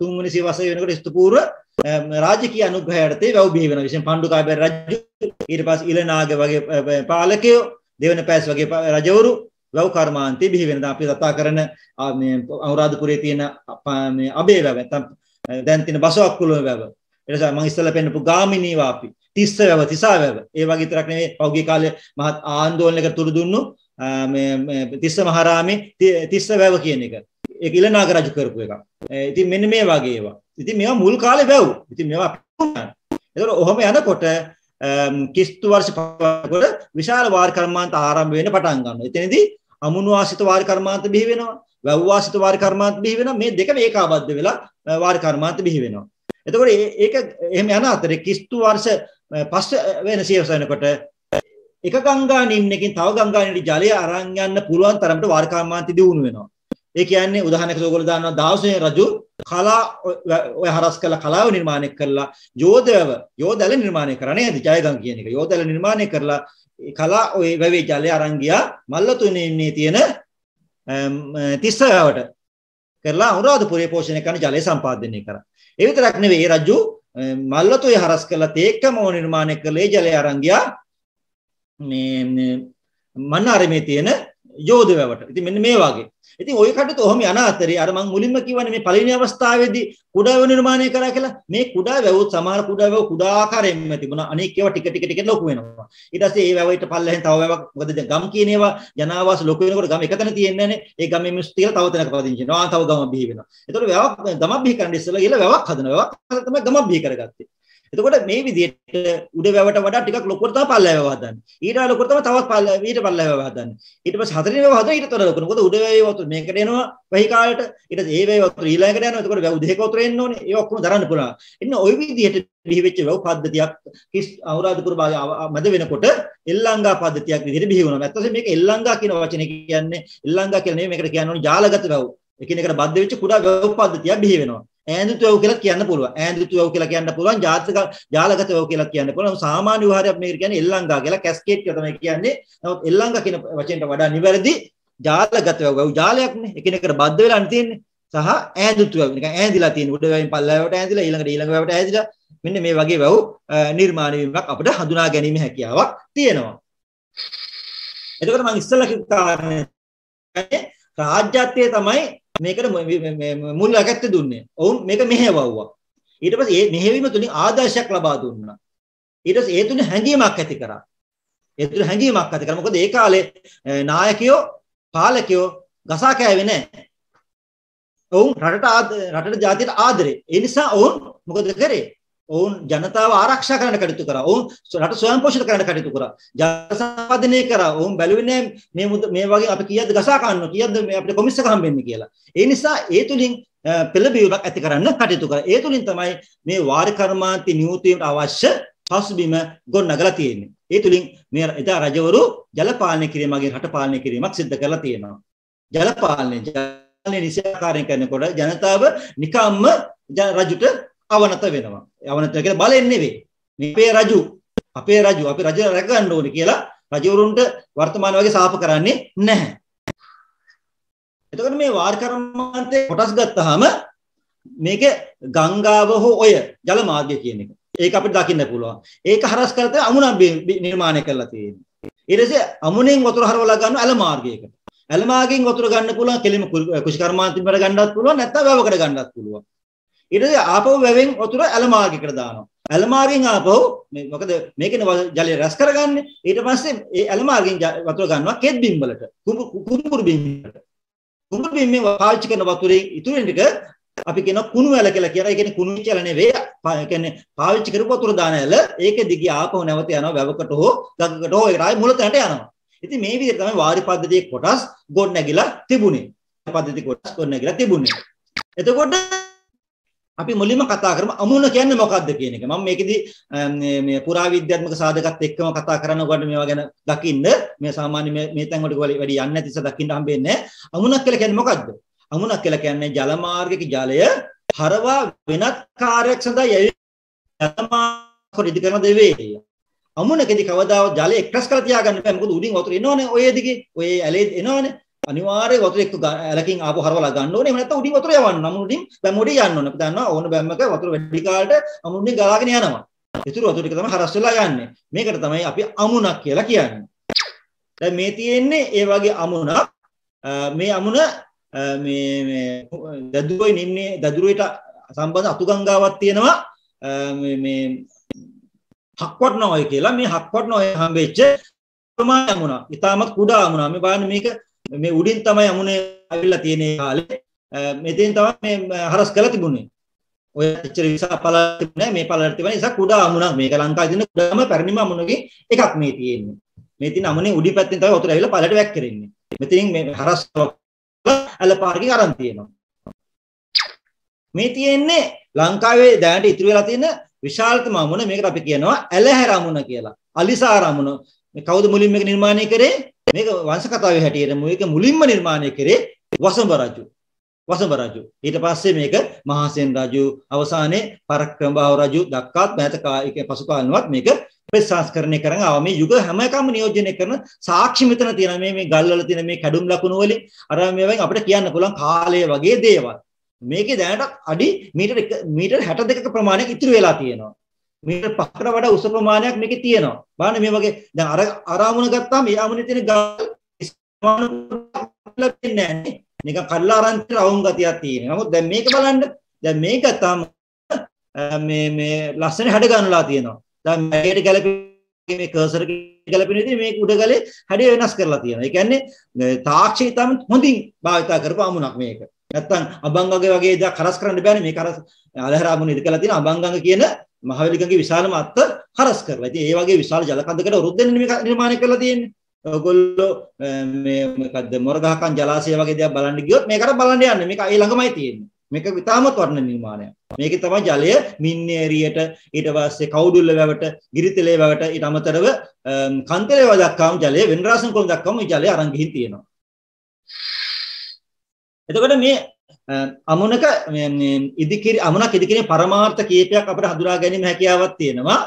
තුන්වනි සිවසේ වෙනකොට ස්තුපූර්ව රාජකීය අනුග්‍රහය යටතේ වැව් බිහි වෙනවා. විශේෂයෙන් පණ්ඩුකාභය රජු ඊට පස්සේ ඉලනාග වගේ පාලකයෝ දෙවන පැස් වගේ රජවරු වැව් කර්මාන්තේ බිහි වෙනවා. අපි කතා කරන මේ අනුරාධපුරයේ තියෙන මේ අබේ වැව නැත්නම් දැන් තියෙන බසවක් කුලම වැව. ඒ නිසා මම ඉස්සෙල්ලා පෙන්නපු ගාමිණී වාපි තිස්ස වැව තිසා වැව ඒ වගේ විතරක් නෙවෙයි පෞගේ කාලේ මහත් ආන්දෝලනයකට තුරු දුන්නු මේ තිස්ස මහරාමේ තිස්ස වැව කියන එක ඒක ඉලනාග රජු කරපු එකක්. ඉතින් මෙන්න මේ වගේ ඒවා. ඉතින් මේවා මුල් කාලේ වැව්. ඉතින් මේවා එතකොට ඔහොම යනකොට කිස්තු වර්ෂ පහකට විශාල වාර කර්මාන්ත ආරම්භ වෙන්න පටන් ගන්නවා. එතනදී අමුණු ආසිත වාර කර්මාන්ත බිහි වෙනවා. වැව් ආසිත වාර කර්මාන්ත බිහි වෙනවා. මේ දෙකම ඒකාබද්ධ වෙලා වාර කර්මාන්ත බිහි වෙනවා. එතකොට ඒක එහෙම යන අතරේ කිස්තු වර්ෂ පස්ස වෙන සියවස වෙනකොට එක ගංගා නිම්නකින් තව ගංගා නිම්නට ජලය අරන් යන්න පුළුවන් තරමට වාර කර්මාන්ත දියුණු වෙනවා. ඒ කියන්නේ උදාහරණයක් ඔයගොල්ලෝ දන්නවා දහසෙන් රජු කලා ඔය හරස් කළා කලාව නිර්මාණය කළා යෝධයව යෝධල නිර්මාණය කරා නේද ජයගම් කියන එක යෝධල නිර්මාණය කරලා කලා ඔය වැවේ ජලය අරන් ගියා මල්ලතුනේ තියෙන 30වට කරලා අනුරාධපුරේ පෝෂණය කරන ජලය සම්පාදනය කරා ඒ විතරක් නෙවෙයි රජු මල්ලතුය හරස් කළා තේක්කම නිර්මාණය කළේ ජලය අරන් ගියා මේ මන්නාරමේ තියෙන යෝධවැවට. ඉතින් මෙන්න මේ වගේ. ඉතින් ওই කටුතු ඔහොම යන අතරේ අර මං මුලින්ම කිව්වනේ මේ පළවෙනි අවස්ථාවේදී කුඩා වැව නිර්මාණය කරා කියලා මේ කුඩා වැවුත් සමහර කුඩා වැව කුඩා ආකාරයෙන්ම තිබුණා අනෙක් ඒවා ටික ටික ටික ලොකු වෙනවා ඊට පස්සේ ඒ වැවයිට පල්ලෙහෙන් තව වැවක් මොකද දැන් ගම් කියන ඒවා ජනාවාස ලොකු වෙනකොට ගම් එකතන තියෙන්නේ නැනේ ඒ ගමේ මිනිස්සු තියලා තව තැනක පදිංචි වෙනවා තව ගම බිහි වෙනවා එතකොට වැවක් ගමක් බිහි කරන්න ඉස්සෙල්ලා ඊළ වැවක් හදනවා වැවක් හදලා තමයි ගමක් බිහි කරගත්තේ එතකොට මේ විදිහට උඩ වැවට වඩා ටිකක් ලොකුවට තමයි පල්ලෑව හදන්නේ. ඊට වඩා ලොකුවට තමයි තවත් පල්ල ඊට පල්ලෑව හදන්නේ. ඊට පස්සේ හතරෙනි වැව හදන ඊටතර ලොකුන. මොකද උඩ වැවේ වතුර මේකට එනවා වෙහි කාලයට. ඊට ඒ වැවේ වතුර ඊළඟට යනවා. එතකොට වැව් දෙකක වතුර එන්න ඕනේ. ඒක ඔක්කොම දරන්න පුළුවන්. එන්න ওই විදිහට බිහි වෙච්ච වැව් පද්ධතියක් කිස් අවරාධපුර මැද වෙනකොට එල්ලංගා පද්ධතියක් විදිහට බිහි වුණා. නැත්නම් මේක එල්ලංගා කියන වචනේ කියන්නේ එල්ලංගා කියලා නෙමෙයි මේකට කියන්නේ ජාලගත වැව්. එකිනෙකට බද්ධ වෙච්ච කුඩා වැව් පද්ධතියක් බිහි වෙනවා. ඈඳුතු වැව් කියලා කියන්න පුළුවන්. ඈඳුතු වැව් කියලා කියන්න පුළුවන්. ජාතක ජාලගත වැව් කියලා කියන්න පුළුවන්. සාමාන්‍ය විහාරයක් මේකට කියන්නේ එල්ලංගා කියලා කැස්කේඩ් කියලා තමයි කියන්නේ. නමුත් එල්ලංගා කියන වචෙන්ට වඩා නිවැරදි ජාලගත වැව්. වැව් ජාලයක්නේ. එකිනෙකට බද්ධ වෙලා තියෙන්නේ. සහ ඈඳුතු වැව්. නිකන් ඈඳිලා තියෙන උඩ වැවෙන් පල්ලෑවට ඈඳිලා ඊළඟට ඊළඟ වැවට ඈඳිලා මෙන්න මේ වගේ වැව් නිර්මාණය වීමක් අපිට හඳුනා ගැනීම හැකියාවක් තියෙනවා. එතකොට මම ඉස්සෙල්ලා කිව්ව කාරණේ රාජ්‍යත්වයේ තමයි මේකට මුල් අකැත්ත දුන්නේ. ඔවුන් මේක මෙහෙවවුවා. ඊට පස්සේ මේ මෙහෙවීම තුලින් ආදර්ශයක් ලබා දුන්නා. ඊට පස්සේ ඒ තුන හැඟීමක් ඇති කරා. ඒ තුන හැඟීමක් ඇති කරා. මොකද ඒ කාලේ නායකයෝ පාලකයෝ ගසා කෑවේ නැහැ. ඔවුන් රටට රටට ජාතියට ආදරේ. ඒ නිසා ඔවුන් මොකද කරේ? ඔවුන් ජනතාව ආරක්ෂා කරන්න කටයුතු කරා. ඔවුන් රට ස්වයංපෝෂිත කරන්න කටයුතු කරා. ජනසම්පාදනය කරා. ඔවුන් බැලුවේ මේ මේ වගේ අපි කීයද ගසා ගන්නවා. කීයද මේ අපිට කොමිස් එක හම්බෙන්නේ කියලා. ඒ නිසා ඒ තුලින් පෙළඹීමක් ඇති කරන්න කටයුතු කරා. ඒ තුලින් තමයි මේ වාරි කර්මාන්තී නියුතුවීමට අවශ්‍ය පසුබිම ගොඩනගලා තියෙන්නේ. ඒ තුලින් මේ එදා රජවරු ජල පාලනය කිරීම මගින් රට පාලනය කිරීමක් සිදු කරලා තියෙනවා. ජල පාලනය ජල නිසියාකාරයෙන් කරනකොට ජනතාව නිකම්ම රජුට අවනත වෙනවා. අවනත කියලා බලෙන් නෙවෙයි. අපේ රජු අපේ රජු අපි රජ රැක ගන්න ඕනේ කියලා රජවරුන්ට වර්තමාන වගේ සාප කරන්නේ නැහැ. එතකොට මේ වාර් කර්මාන්තේ කොටස් ගත්තාම මේක ගංගාව හෝ ඔය ජල මාර්ගය කියන එක. ඒක අපිට දකින්න පුළුවන්. ඒක හරස් කරලා අමුණක් නිර්මාණය කරලා තියෙනවා. ඊට පස්සේ අමුණෙන් වතුර හරවලා ගන්න ඇල මාර්ගයකට. ඇල මාර්ගයෙන් වතුර ගන්න පුළුවන් කෙලිම කුෂි කර්මාන්තින් වල ගන්නත් පුළුවන් නැත්නම් වැවකට ගන්නත් පුළුවන්. ඉරද ආපහු වැවෙන් වතුර ඇලමාර්ගයකට දානවා. ඇලමාර්ගෙන් ආපහු මේ මොකද මේකනේ ජලය රැස් කරගන්නේ. ඊට පස්සේ ඒ ඇලමාර්ගෙන් වතුර ගන්නවා කෙත් බිම් වලට. කුඹුරු බිම් වලට. කුඹුරු බිම්ෙන් පාවිච්චි කරන වතුරේ ඉතුරු වෙන ටික අපි කියන කුණු ඇල කියලා කියන. ඒ කියන්නේ කුණු ඇල නෙවෙයි. ඒ කියන්නේ පාවිච්චි කරපු වතුර දාන ඇල. ඒක දිගේ ආපහු නැවත යනවා වැවකට හෝ ගඟකට හෝ ඒකට ආයි මුලතැනට යනවා. ඉතින් මේ විදිහට තමයි වාරි පද්ධතියේ කොටස් ගොඩනැගිලා තිබුණේ. පද්ධති කොටස් ගොඩනැගිලා තිබුණේ. එතකොට අපි මුලින්ම කතා කරමු අමුණ කියන්නේ මොකක්ද කියන එක. මම මේකෙදි මේ පුරාවිද්‍යාත්මක සාධකත් එක්කම කතා කරන ඔබට මේවා ගැන දකින්න මේ සාමාන්‍ය මේ මේ තැන් වලට වැඩි යන්නේ නැති නිසා දකින්න හම්බෙන්නේ නැහැ. අමුණක් කියලා කියන්නේ මොකක්ද? අමුණක් කියලා කියන්නේ ජල මාර්ගික ජලය හරවා වෙනත් කාර්යයක් සඳහා යොමු කරන දෙවේ. අමුණකෙදි කවදාවත් ජලය එක්ස්ක්‍රස් කරලා තියාගන්න බෑ. මොකද උඩින් වතුර එනවනේ ඔය දිගේ. ඔය ඇලේ එනවනේ. අනිවාර්යයෙන් වතුර එක්ක ඇලකින් ආපහු හරවලා ගන්න ඕනේ. එහෙම නැත්නම් උඩින් වතුර යවන්න. අමුණුඩින් බැම්මෝඩේ යන්න ඕනේ. අපි දන්නවා ඕන බැම්මක වතුර වැඩි කාලට අමුණුඩින් ගලාගෙන යනවා. ඉතුරු වතුර ටික තමයි හරස් වෙලා යන්නේ. මේකට තමයි අපි අමුණක් කියලා කියන්නේ. දැන් මේ තියෙන්නේ ඒ වගේ අමුණක්. මේ අමුණ මේ මේ දදුරේ නින්නේ දදුරේට සම්බන්ධ අතු ගංගාවක් තියෙනවා. මේ මේ හක්වට්නෝය කියලා මේ හක්වට්නෝය හම්බෙච්ච ප්‍රමාණය අමුණක්. ඊටමත් කුඩා අමුණක්. මේ බලන්න මේක මේ උඩින් තමයි අමුණේ ඇවිල්ලා තියෙන කාලේ මෙතෙන් තමයි මේ හරස් කළ තිබුණේ ඔය එච්චර විසා පළ තිබුණේ මේ පළට තිබෙන නිසා කුඩා අමුණක් මේක ලංකාවේ තියෙන කුඩාම පැරණිම අමුණකේ එකක් මේ තියෙන්නේ මේ තියෙන අමුණේ උඩි පැත්තෙන් තමයි වතුර ඇවිල්ලා පළට වැක් කරන්නේ මෙතෙන් මේ හරස් ඇලපාරකින් අරන් තියෙනවා මේ තියෙන්නේ ලංකාවේ දැනට ඉතුරු වෙලා තියෙන විශාලතම අමුණ මේකට අපි කියනවා ඇලහැර අමුණ කියලා අලිසාර අමුණ මේ කවුද මුලින්ම එක නිර්මාණය කරේ මේක වංශ කතාවේ හැටියට මේක මුලින්ම නිර්මාණය කරේ වසඹ රජු. වසඹ රජු. ඊට පස්සේ මේක මහසෙන් රජු අවසානයේ පරක්‍රමබාහු රජු දක්වාත් මෑත කාලික පසු කාලිනවත් මේක ප්‍රතිසංස්කරණය කරන් ආවා මේ යුග හැම එකම නියෝජනය කරන සාක්ෂි මෙතන තියෙන මේ මේ ගල්වල තියෙන මේ කැඩුම් ලකුණු වලින් අර මේවෙන් අපිට කියන්න පුළුවන් කාලය වගේ දේවල්. මේකේ දැනට අඩි මීටර මීටර 62ක ප්‍රමාණයක් ඉතුරු වෙලා තියෙනවා. මීටර් 5කට වඩා උස ප්‍රමාණයක් මේකේ තියෙනවා. බලන්න මේ වගේ දැන් අර ආරාමුණ ගත්තාම මේ ආමුණේ තියෙන ගල් ලැබෙන්නේ නැහැ නේ. නිකන් කඩලා අරන් තියෙන රවුම් ගතියක් තියෙනවා. නමුත් දැන් මේක බලන්න. දැන් මේක තම මේ මේ ලස්සන හැඩ ගන්නලා තියෙනවා. දැන් මේකට ගැලපෙන්නේ මේ කර්සර් ගැලපෙන විදිහ මේක උඩගලේ හැඩය වෙනස් කරලා තියෙනවා. ඒ කියන්නේ තාක්ෂණික තම හොඳින් භාවිතා කරපු ආමුණක් මේක. නැත්තම් අබංගගේ වගේ දා කරස් කරන්න බෑනේ මේ කරස් අලහරාමුණ ඉද කියලා තියෙන අබංගංග කියන මහවැලිගඟේ විශාලම අත්ත හරස් කරලා. ඉතින් ඒ වගේ විශාල ජල කඳකට වෘද්ධෙන්න මේක නිර්මාණය කරලා තියෙන්නේ. ඔයගොල්ලෝ මේ මොකද්ද මොරගහකන් ජලාශය වගේ දේවල් බලන්න ගියොත් මේකට බලන්න යන්න. මේක ඒ ළඟමයි තියෙන්නේ. මේක ඉතාමත් වර්ණ නිර්මාණයක්. මේකේ තමයි ජලය මින්නේ එරියට ඊට පස්සේ කවුඩුල්ල වැවට, ගිරිතලේ වැවට ඊට අමතරව කන්තලේ වැව දක්වාම ජලය වෙනරාසන් කොළඹ දක්වාම මේ ජලය අරන් ගිහින් තියෙනවා. එතකොට මේ අමුණක ඉදිකිරි අමුණක් ඉදිකිරීමේ පරමාර්ථ කීපයක් අපිට හඳුනා ගැනීම හැකියාවක් තියෙනවා.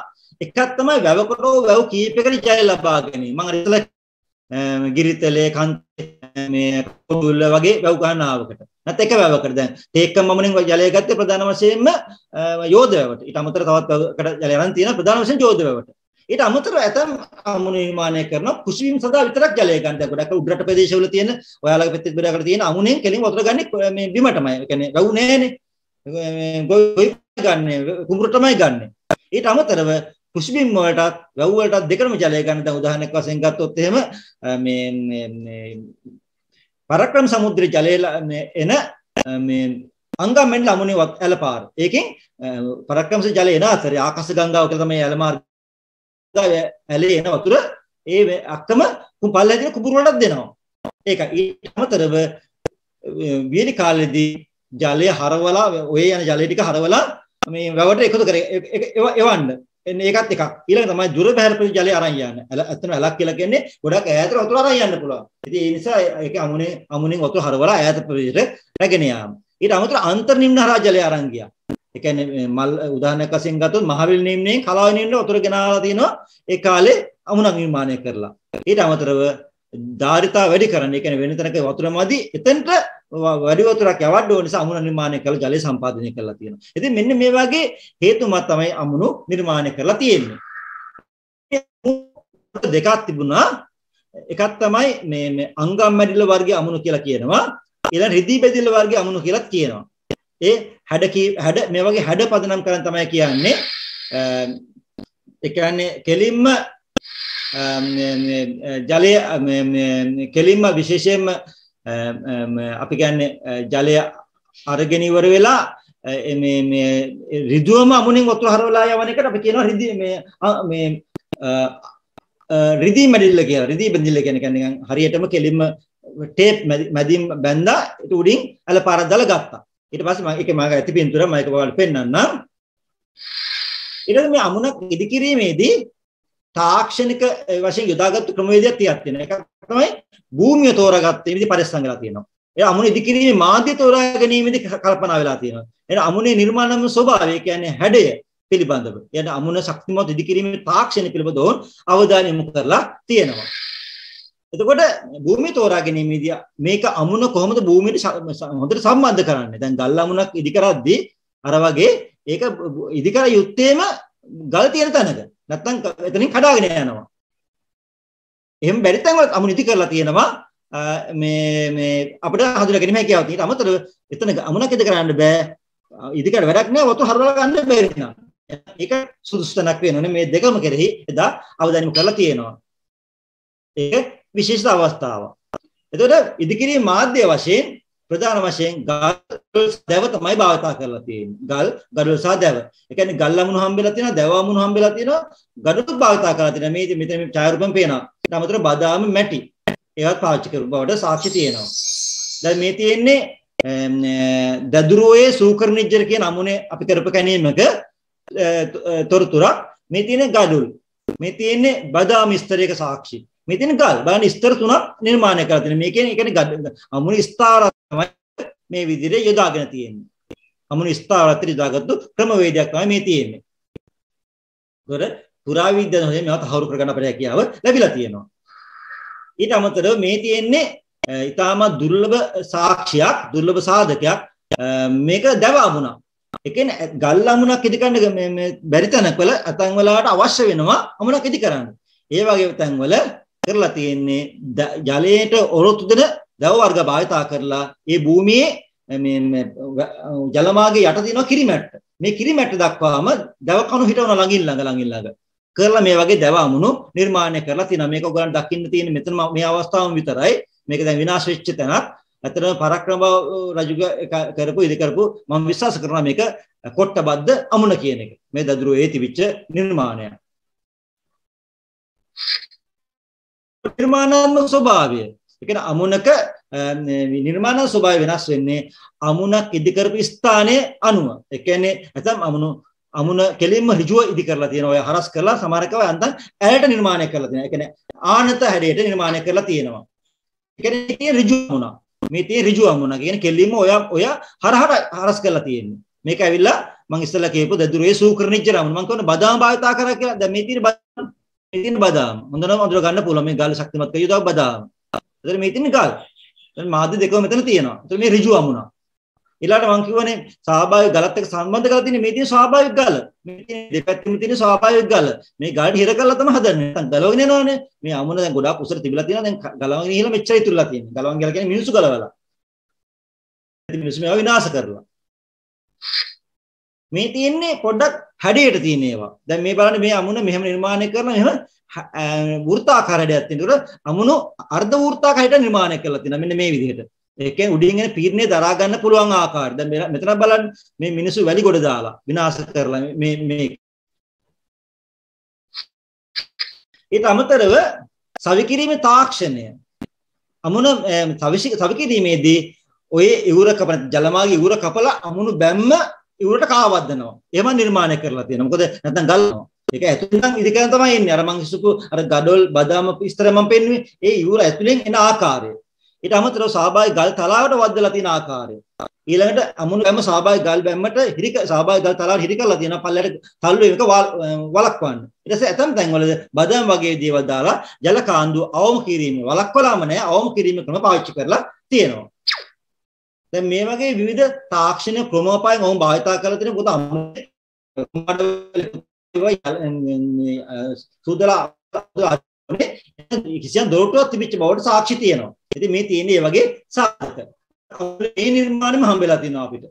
එකක් තමයි වැවකොට වැව් කීපයකට ජය ලබා ගැනීම. මම ඉතල ගිරිතලේ කන්තේ මේ කොබුල්ල වගේ වැව් ගන්නාවකට. නැත් එක වැවකට දැන් තේකම් මමණෙන් ජලය ගත්තේ ප්‍රධාන වශයෙන්ම යෝධ වැවට. ඊට අමතරව තවත් වැවකට ජලය අරන් තියෙන ප්‍රධාන වශයෙන් යෝධ වැවට. ඊට අමතරව ඇතම් අමුණු නිර්මාණය කරන කුසිවීම සඳහා විතරක් ජලය ගන්න. ගොඩක් උඩරට ප්‍රදේශවල තියෙන ඔයාලගේ පැත්තේ බෙදාකට තියෙන අමුණෙන් කෙලින් වතුර ගන්නේ මේ බිමටමයි. ඒ කියන්නේ රවු නෑනේ. ගොයි ගන්නේ කුඹුරටමයි ගන්නේ. ඊට අමතරව කුසිබිම් වලටත් වැව් වලටත් දෙකම ජලය ගන්න දැන් උදාහරණයක් වශයෙන් ගත්තොත් එහෙම මේ මේ පරක්‍රම සමුද්‍රයේ ජලය එන මේ අංගම් මෙන්න ලමුණේ ඇලපාර. ඒකෙන් පරක්‍රමස ජලය එන අතරේ ආකාශ ගංගාව කියලා තමයි ඇලමාර්ග ඇලේ එන වතුර ඒ අක්කම පල්ල ඇතින කුපුර වලටත් දෙනවා. ඒක ඊට අමතරව වියලි කාලෙදී ජලය හරවලා ඔය යන ජලය ටික හරවලා මේ වැවට එකතු කර එවන්න. එන්නේ ඒකත් එකක්. ඊළඟ තමයි දුර බැහැර ප්‍රති ජලය අරන් යන්න. ඇත්තටම ඇලක් කියලා කියන්නේ ගොඩක් ඈතට වතුර අරන් යන්න පුළුවන්. ඉතින් ඒ නිසා ඒක අමුණේ අමුණෙන් වතුර හරවලා ඈත ප්‍රදේශයට රැගෙන යාම. ඊට අමතරව අන්තර්නිම්න හරහා ජලය අරන් ගියා. ඒ කියන්නේ මල් උදාහරණයක් වශයෙන් ගත්තොත් මහවිල් නිම්නයෙන් කලාව නිම්නයට වතුර ගෙනාලා තිනවා ඒ කාලේ අමුණක් නිර්මාණය කරලා. ඊට අමතරව ධාරිතාව වැඩි කරන්න. ඒ කියන්නේ වෙන තැනක වතුරමදි එතනට වැඩි වතුරක් යවන්න ඕන නිසා අමුණ නිර්මාණය කරලා ජලය සම්පාදනය කරලා තියෙනවා. ඉතින් මෙන්න මේ වගේ හේතුමත් තමයි අමුණු නිර්මාණය කරලා තියෙන්නේ. දෙකක් තිබුණා. එකක් තමයි මේ අංගම් මැඩිල්ල වර්ගයේ අමුණු කියලා කියනවා. ඊළඟ රිදී බෙදිල්ල වර්ගයේ අමුණු කියලා කියනවා. ඒ හැඩ හැඩ මේ වගේ හැඩ පදනම් කරන් තමයි කියන්නේ ඒ කියන්නේ කෙලින්ම ජලය කෙලින්ම විශේෂයෙන්ම අපි කියන්නේ ජලය අරගෙන ඉවර වෙලා මේ මේ ඍදුවම අමුණෙන් වතුර හරවලා යවන එකට අපි කියනවා ඍදි මේ මේ රිදී මැඩිල්ල කියලා. රිදී බැඳිල්ල කියන්නේ නිකන් හරියටම කෙලින්ම ටේප් මැදින් බැඳලා උඩින් අලපාරක් දාලා ගත්තා. ඊට පස්සේ මම ඒක මාගේ ඇති පින්තූර මම ඒක ඔයාලට පෙන්වන්නම් ඊට පස්සේ මේ අමුණක් ඉදිකිරීමේදී තාක්ෂණික වශයෙන් යොදාගත්තු ක්‍රමවේදයක් තියක් තියෙනවා ඒක තමයි භූමිය තෝරාගත්තේ ඉතින් පරිස්සම් වෙලා තියෙනවා ඒ අමුණ ඉදිකිරීමේ මාධ්‍ය තෝරා ගැනීමේදී කල්පනා වෙලා තියෙනවා එහෙනම් අමුණේ නිර්මාණම ස්වභාවය කියන්නේ හැඩය පිළිබඳව යන අමුණ ශක්තිමත් ඉදිකිරීමේ තාක්ෂණය පිළිබඳව අවධානය යොමු කරලා තියෙනවා එතකොට භූමිය තෝරා ගැනීමේදී මේක අමුණ කොහොමද භූමියට හොඳට සම්බන්ධ කරන්නේ? දැන් ගල් අමුණක් ඉදි කරද්දී අර වගේ ඒක ඉදි කර යුත්තේම ගල් තියෙන තැනක. නැත්තම් එතනින් කඩාගෙන යනවා. එහෙම බැරි තැන්වල අමුණ ඉදි කරලා තියෙනවා. මේ මේ අපිට හඳුනා ගැනීම හැකියාව තියෙන. අමතර එතන අමුණක් ඉදි කරන්න බෑ. ඉදි කර වැඩක් නෑ. වතු හරවලා ගන්න බැරි නෑ. ඒක සුදුසු තැනක් වෙනවනේ මේ දෙකම කෙරෙහි එදා අවධානය කරලා තියෙනවා. ඒක විශේෂ අවස්ථාවක්. එතකොට ඉදිකිරීම මාධ්‍ය වශයෙන් ප්‍රධාන වශයෙන් ගල් දැව තමයි භාවිතා කරලා තියෙන්නේ. ගල්, ගඩොල් සහ දැව. ඒ කියන්නේ ගල් ලමුණු හම්බෙලා තියෙනවා, දැව ලමුණු හම්බෙලා තියෙනවා, ගඩොල් භාවිතා කරලා තියෙනවා. මේ මෙතන මේ ඡායරූපම් පේනවා. ඊට අමතරව බදාම මැටි. ඒවත් පාවිච්චි කරපු බවට සාක්ෂි තියෙනවා. දැන් මේ තියෙන්නේ දදුරෝයේ සූකර්නිජ්ජර කියන අමුනේ අපි කරප කැණීමක තොරතුරක්. මේ තියෙන්නේ ගඩොල්. මේ තියෙන්නේ බදාම ස්තරයක සාක්ෂි. මෙතන ගල් බලන්න ස්තර තුනක් නිර්මාණය කරලා තියෙනවා. මේකෙන් ඒ කියන්නේ අමුණු ස්ථාවර තමයි මේ විදිහට යොදාගෙන තියෙන්නේ. අමුණු ස්ථාවරත් යොදාගත්තු ක්‍රමවේදයක් තමයි මේ තියෙන්නේ. ඒකර පුරාවිද්‍යාව වශයෙන් මේවා තහවුරු කරගන්න අපිට හැකියාව ලැබිලා තියෙනවා. ඊට අමතරව මේ තියෙන්නේ ඉතාමත් දුර්ලභ සාක්ෂියක්, දුර්ලභ සාධකයක්. මේක දැව අමුණක්. ඒ කියන්නේ ගල් අමුණක් ඉදි කරන්න මේ බැරි තැනවල අතන් වලට අවශ්‍ය වෙනවා අමුණක් ඉදි කරන්න. ඒ වගේ තැන්වල කරලා තියෙන්නේ ජලයට ඔරොත්තු දෙන දව වර්ග භාවිතා කරලා ඒ භූමියේ මේ ජලමාර්ගයේ යට තියෙන කිරිමැට්ට. මේ කිරිමැට්ට දක්වාම දව කණු හිටවන ළඟින් ළඟ ළඟින් ළඟ. කරලා මේ වගේ දව අමුණු නිර්මාණය කරලා තියෙනවා. මේක ඔයගලන් දකින්න තියෙන මෙතන මේ අවස්ථාවම විතරයි. මේක දැන් විනාශ වෙච්ච තැනක්. ඇත්තටම පරක්‍රම රජු කරපු ඉදි කරපු මම විශ්වාස කරනවා මේක කොට්ටබද්ද අමුණ කියන එක. මේ දදුරු ඒ තිබිච්ච නිර්මාණයක්. නිර්මාණාත්මක ස්වභාවය. ඒ කියන්නේ අමුණක නිර්මාණ ස්වභාවය වෙනස් වෙන්නේ අමුණක් ඉදි කරපු ස්ථානයේ අනුව. ඒ කියන්නේ නැත්නම් අමුණු අමුණ කෙලින්ම ඍජුව ඉදි කරලා තියෙනවා. ඔය හරස් කරලා සමහරකව අන්තම් ඇලට නිර්මාණය කරලා තියෙනවා. ඒ කියන්නේ ආනත හැඩයට නිර්මාණය කරලා තියෙනවා. ඒ කියන්නේ තියෙන ඍජු අමුණක්. මේ තියෙන ඍජු අමුණක්. ඒ කියන්නේ කෙලින්ම ඔය ඔය හරහට හරස් කරලා තියෙන්නේ. මේක ඇවිල්ලා මම ඉස්සලා කියපු දදුරේ සූකරණිච්ච රමුණ. මම කියන්නේ බදාම භාවිතා කරා කියලා. දැන් මේ තියෙන ඉතින් බදාම හොඳ නම් අඳුර ගන්න පුළුවන් මේ ගාල ශක්තිමත් කර යුතුයි බදාම. එතන මේ ඉතින් ගාල. එතන මාධ්‍ය දෙකම මෙතන තියෙනවා. එතන මේ ඍජු අමුණක්. ඊළාට මම කියවනේ ස්වාභාවික ගලත් එක්ක සම්බන්ධ කරලා තියෙන මේ තියෙන ස්වාභාවික ගල. මේ දෙපැත්තෙම තියෙන ස්වාභාවික ගල. මේ ගාඩ හිර කරලා තමයි හදන්නේ. නැත්නම් ගලවගෙන යනවනේ. මේ අමුණ දැන් ගොඩාක් උසට තිබිලා තියෙනවා. දැන් ගලවගෙන ගිහලා මෙච්චර ඉතුරුලා තියෙනවා. ගලවන් ගල කියන්නේ මිනිස්සු ගලවලා. ඉතින් මිනිස්සු මේවා විනාශ කරලා. මේ තියෙන්නේ පොඩ්ඩක් හැඩයට තියෙන ඒවා. දැන් මේ බලන්න මේ අමුණ මෙහෙම නිර්මාණය කරන මෙහෙම වෘත්තාකාර හැඩයක් තියෙන. ඒකට අමුණු අර්ධ වෘත්තාකාර හැඩයට නිර්මාණය කරලා තියෙනවා. මෙන්න මේ විදිහට. ඒකෙන් උඩින් එන පීඩනය දරා ගන්න පුළුවන් ආකාරය. දැන් මෙතන බලන්න මේ මිනිස්සු වැලි ගොඩ දාලා විනාශ කරලා මේ මේ ඊට අමතරව සවිකිරීමේ තාක්ෂණය අමුණ සවිකිරීමේදී ඔය ඉවුර කපන ජලමාර්ග ඉවුර කපලා අමුණු බැම්ම ඉවුරට කාවද්දනවා. එහෙම නිර්මාණය කරලා තියෙනවා. මොකද නැත්නම් ගල්නවා. ඒක ඇතුළෙන් ඉදි කරන තමයි එන්නේ. අර මං හිසුකු අර ගඩොල් බදාම ඉස්තර මම පෙන්නුවේ ඒ ඉවුර ඇතුළෙන් එන ආකාරය. ඊට අමතරව සාභාවික ගල් තලාවට වද්දලා තියෙන ආකාරය. ඊළඟට අමුණු බැම්ම සාභාවික ගල් බැම්මට හිරි සාභාවික ගල් තලාවට හිරි කරලා තියෙනවා. පල්ලයට තල්ලු එක වලක්වන්න. ඊට පස්සේ ඇතම් තැන්වල බදාම් වගේ දේවල් දාලා ජල කාන්දු අවම කිරීම වලක්වලාම නැහැ. අවම කිරීම ක්‍රම පාවිච්චි කරලා තියෙනවා. දැන් මේ වගේ විවිධ තාක්ෂණ ක්‍රමෝපායන් ඔවුන් භාවිතා කරලා තියෙන පුතා සුදලා කිසියම් දොරටුවක් තිබිච්ච බවට සාක්ෂි තියෙනවා. ඉතින් මේ තියෙන මේ වගේ සාධක. මේ නිර්මාණයම හම්බෙලා තිනවා අපිට.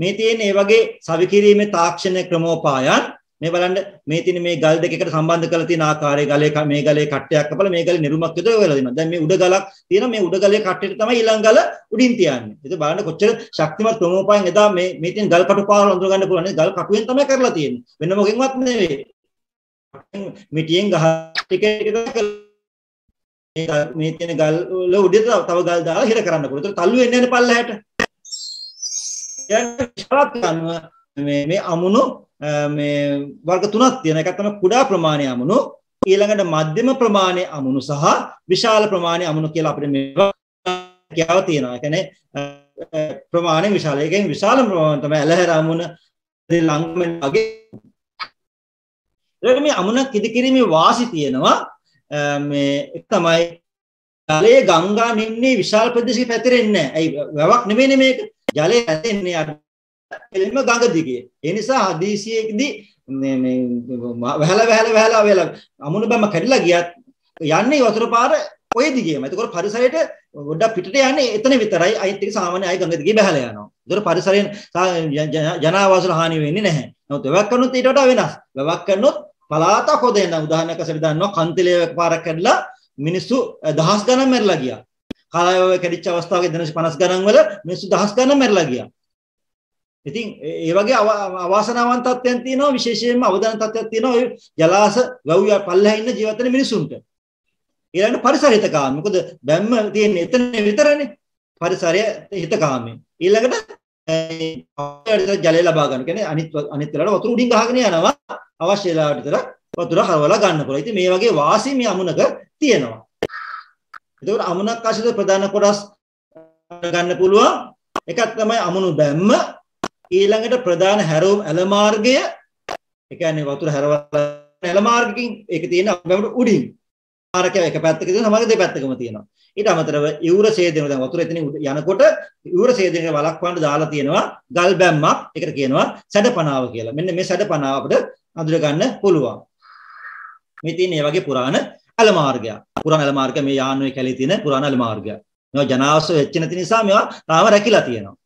මේ තියෙන මේ වගේ සවිකිරීමේ තාක්ෂණ ක්‍රමෝපායන් මේ බලන්න මේ තියෙන මේ ගල් දෙක එකට සම්බන්ධ කරලා තියෙන ආකාරය ගලේ මේ ගලේ කට්ටයක් කපලා මේ ගලේ නිරුමක් යුද වෙලා දෙනවා. දැන් මේ උඩ ගලක් තියෙන මේ උඩ ගලේ කට්ටෙට තමයි ඊළඟ ගල උඩින් තියන්නේ. ඒක බලන්න කොච්චර ශක්තිමත් ප්‍රමෝපයන් එදා මේ මේ තියෙන ගල් කටු පාවල අඳුර ගන්න පුළුවන්. ගල් කටුවෙන් තමයි කරලා තියෙන්නේ. වෙන මොකෙන්වත් නෙවෙයි. මිටියෙන් ගහ ටික ටික කරලා මේ තියෙන ගල් වල උඩට තව ගල් දාලා හිර කරන්න පුළුවන්. ඒතර තල්ලු වෙන්නේ නැහැ පල්ලහැට. කියන්නේ ශරත් අනුව මේ මේ අමුණු වර්ග තුනක් තියෙන එකක් තමයි කුඩා ප්‍රමාණය අමුණු ඊළඟට මධ්‍යම ප්‍රමාණය අමුණු සහ විශාල ප්‍රමාණය අමුණු කියලා අපිට මේවා කියාව තියෙනවා. ඒ කියන්නේ ප්‍රමාණය විශාල. ඒකෙන් විශාල ප්‍රමාණය තමයි ඇලහැර අමුණ ලංගමෙන් වගේ. ඒකට මේ අමුණක් ඉදිකිරීමේ වාසි තියෙනවා. මේ තමයි ජලයේ ගංගා නින්නේ විශාල ප්‍රදේශයක පැතිරෙන්නේ නැහැ. ඇයි වැවක් නෙමෙයිනේ මේක. ජලය ඇදෙන්නේ අර එල්ම ගඟ දිගේ. ඒ නිසා හදීසියේදී මේ මේ වැහලා වැහලා වැහලා වෙලා අමුණු බම්ම කැඩලා ගියත් යන්නේ වතුර පාර ඔය දිගේම. ඒකෝර පරිසරයට ගොඩක් පිටට යන්නේ එතන විතරයි. අයිත් එක සාමාන්‍ය අය ගඟ දිගේ බහලා යනවා. ඒතර පරිසරයෙන් ජනාවාසල හානි වෙන්නේ නැහැ. නමුත් වැවක් කරනොත් ඊට වඩා වෙනස්. වැවක් කරනොත් පලාතක් හොදේ නැහැ. උදාහරණයක් අසල දන්නවා කන්තිලේවක පාරක් කැඩලා මිනිස්සු දහස් ගණන් මැරලා ගියා. කාලාව කැඩිච්ච අවස්ථාවක 250 ගණන් වල මිනිස්සු දහස් ගණන් මැරලා ගියා. ඉතින් ඒ වගේ අවාසනාවන්ත තත්ත්වයන් තියෙනවා විශේෂයෙන්ම අවදාන තත්ත්වයක් තියෙනවා ඔය ජලාශ වැව් පල්ලෙහා ඉන්න ජීවත් වෙන මිනිසුන්ට. ඊළඟට පරිසරහිතකාමී. මොකද බැම්ම තියෙන්නේ එතන විතරනේ. පරිසරය හිතකාමී. ඊළඟට ජලය ලබා ගන්න. කියන්නේ අනිත් අනිත් වෙලාවට වතුර උඩින් ගහගෙන යනවා. අවශ්‍ය වෙලාවට විතර වතුර හරවලා ගන්න පුළුවන්. ඉතින් මේ වගේ වාසි මේ අමුණක තියෙනවා. එතකොට අමුණක් ආශ්‍රිත ප්‍රධාන කොටස් ගන්න පුළුවන්. එකක් තමයි අමුණු බැම්ම ඊළඟට ප්‍රධාන හැරවුම් ඇල මාර්ගය ඒ කියන්නේ වතුර හැරවලා ඇල මාර්ගකින් ඒක තියෙන අපගමට උඩින් මාර්ගය එක පැත්තක තියෙන සමහර දෙපැත්තකම තියෙනවා. ඊට අමතරව යූර සේදෙන දැන් වතුර එතනින් යනකොට යූර සේදෙන වලක්වන්න දාලා තියෙනවා ගල් බැම්මක්. ඒකට කියනවා සැඩපනාව කියලා. මෙන්න මේ සැඩපනාව අපිට අඳුර ගන්න පුළුවන්. මේ තියෙන මේ වගේ පුරාණ ඇල මාර්ගය. පුරාණ ඇල මාර්ගය මේ යානුවේ කැලේ තියෙන පුරාණ ඇල මාර්ගය. මේවා ජනාවාස වෙච්ච නැති නිසා මේවා තාම රැකිලා තියෙනවා.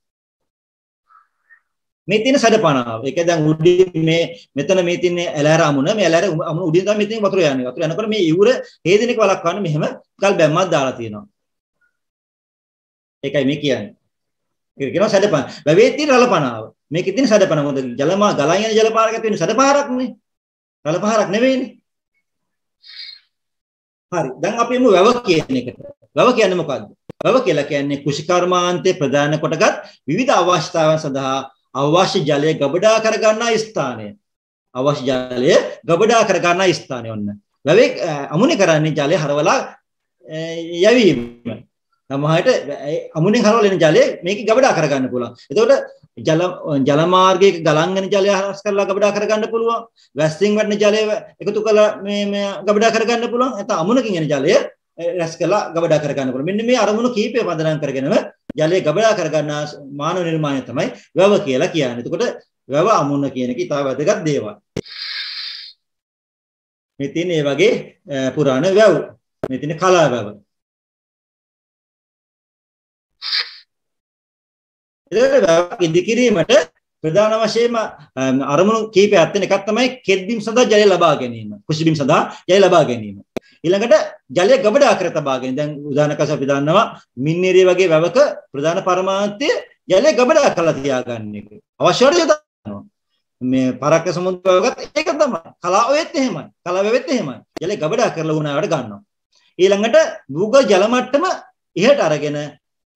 මේ තියෙන සඩපනාව. ඒක දැන් උඩින් මේ මෙතන මේ තියෙන ඇලහැර අමුණ මේ ඇලහැර අමුණ උඩින් තමයි මෙතන වතුර යන්නේ. වතුර යනකොට මේ ඉවුර හේදෙනෙක් වළක්වන්න මෙහෙම ගල් බැම්මක් දාලා තියෙනවා. ඒකයි මේ කියන්නේ. ඒක කියනවා සඩපන. වැවේ තියෙන රළපනාව. මේකේ තියෙන සඩපන මොකද ජලමා ගලන් යන ජලපාරකට වෙන්නේ සඩපාරක්නේ. රළපහරක් නෙවෙයිනේ. හරි. දැන් අපි එමු වැව කියන එකට. වැව කියන්නේ මොකද්ද? වැව කියලා කියන්නේ කුෂිකර්මාන්තේ ප්‍රධාන කොටගත් විවිධ අවස්ථාවන් සඳහා අවශ්‍ය ජලය ගබඩා කරගන්නා ස්ථානය. අවශ්‍ය ජලය ගබඩා කරගන්නා ස්ථානය ඔන්න. වැවේ අමුණේ කරන්නේ ජලය හරවලා යැවීම. සමහරට අමුණෙන් හරවලා එන ජලය මේක ගබඩා කරගන්න පුළුවන්. එතකොට ජල ජල මාර්ගයක ගලන්ගෙන ජලය හරස් කරලා ගබඩා කරගන්න පුළුවන්. වැස්සෙන් වැටෙන ජලය එකතු කරලා මේ මේ ගබඩා කරගන්න පුළුවන්. නැත්නම් අමුණකින් එන ජලය රැස් කරලා ගබඩා කරගන්න පුළුවන්. මෙන්න මේ අරමුණු කීපය පදනම් කරගෙනම ජලය ගබඩා කරගන්නා මානව නිර්මාණය තමයි වැව කියලා කියන්නේ. එතකොට වැව අමුණ කියන එක ඉතාල වැදගත් දේවල්. මේ තියෙන මේ වගේ පුරාණ වැව්. මේ තියෙන කලා වැව. එතකොට වැවක් ඉදිකිරීමට ප්‍රධාන වශයෙන්ම අරමුණු කීපයක් තියෙන එකක් තමයි කෙද්බිම් සඳහා ජලය ලබා ගැනීම. කුෂිබිම් සඳහා ජලය ලබා ගැනීම. ඊළඟට ජලය ගබඩා කර තබාගෙන දැන් උදාහරණයක් අපි දන්නවා මින්නේරිය වගේ වැවක ප්‍රධාන පරමාර්ථය ජලය ගබඩා කරලා තියාගන්න එක. අවශ්‍යවට යොදනවා. මේ පරක්ක සමුද්‍රවගත් ඒක තමයි. කලාවෙත් එහෙමයි. කලාවෙත් එහෙමයි. ජලය ගබඩා කරලා උනාවට ගන්නවා. ඊළඟට භූග ජල මට්ටම ඉහට අරගෙන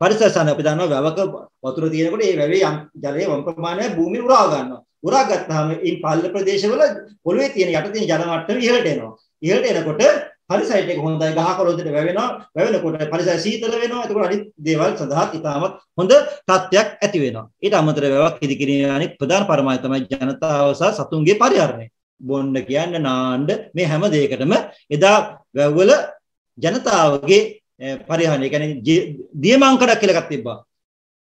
පරිසරසන අපි දන්නවා වැවක වතුර තියෙනකොට ඒ වැවේ යම් ජලයේ වම් ප්‍රමාණය භූමිය උරා ගන්නවා. උරා ගත්තාම ඉන් පල්ල ප්‍රදේශවල පොළවේ තියෙන යට තියෙන ජල මට්ටම ඉහළට එනවා. ඉහළට එනකොට පරිසරයට ඒක හොඳයි ගහකොළොතට වැවෙනවා වැවෙනකොට පරිසරය සීතල වෙනවා එතකොට අනිත් දේවල් සඳහා ඉතාමත් හොඳ තත්ත්වයක් ඇති වෙනවා ඊට අමතරව වැවක් ඉදිකිරීමේ අනෙක් ප්‍රධාන පරමාර්ථය තමයි ජනතාව සහ සතුන්ගේ පරිහරණය බොන්න කියන්න නාන්න මේ හැම දෙයකටම එදා වැව්වල ජනතාවගේ පරිහරණය කියන්නේ දියමංකඩක් කියලා එකක් තිබ්බා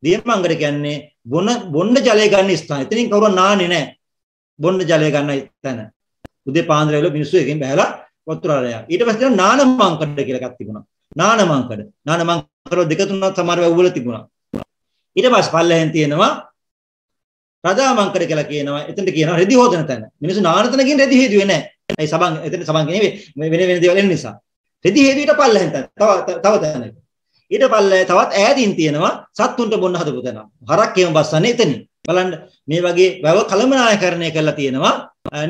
දියමංකඩ කියන්නේ බොන බොන්න ජලය ගන්න ස්ථාන එතනින් කවුරුන් නාන්නේ නැහැ බොන්න ජලය ගන්න තැන උදේ පාන්දර වෙලා මිනිස්සු එකෙන් බහැලා වතුරාලයා. ඊට පස්සේ තියෙනවා නානමංකඩ කියලා එකක් තිබුණා. නානමංකඩ. නානමංකඩ දෙක තුනක් සමහර වැව්වල තිබුණා. ඊට පස්සේ පල්ලෙහෙන් තියෙනවා රදාමංකඩ කියලා කියනවා. එතනට කියනවා රෙදි හොදන තැන. මිනිස්සු නානතන කියන රෙදි හේදුවේ නැහැ. ඒ සබන් එතන සබන් කියන්නේ වෙන වෙන දේවල් එන නිසා. රෙදි හේදුවට පල්ලෙහෙන් තව තව තැනක. ඊට පල්ලේ තවත් ඈතින් තියෙනවා සත්තුන්ට බොන්න හදපු තැන. හරක් එහෙම බස්සන්නේ එතනින්. බලන්න මේ වගේ වැව කළමනාකරණය කරලා තියෙනවා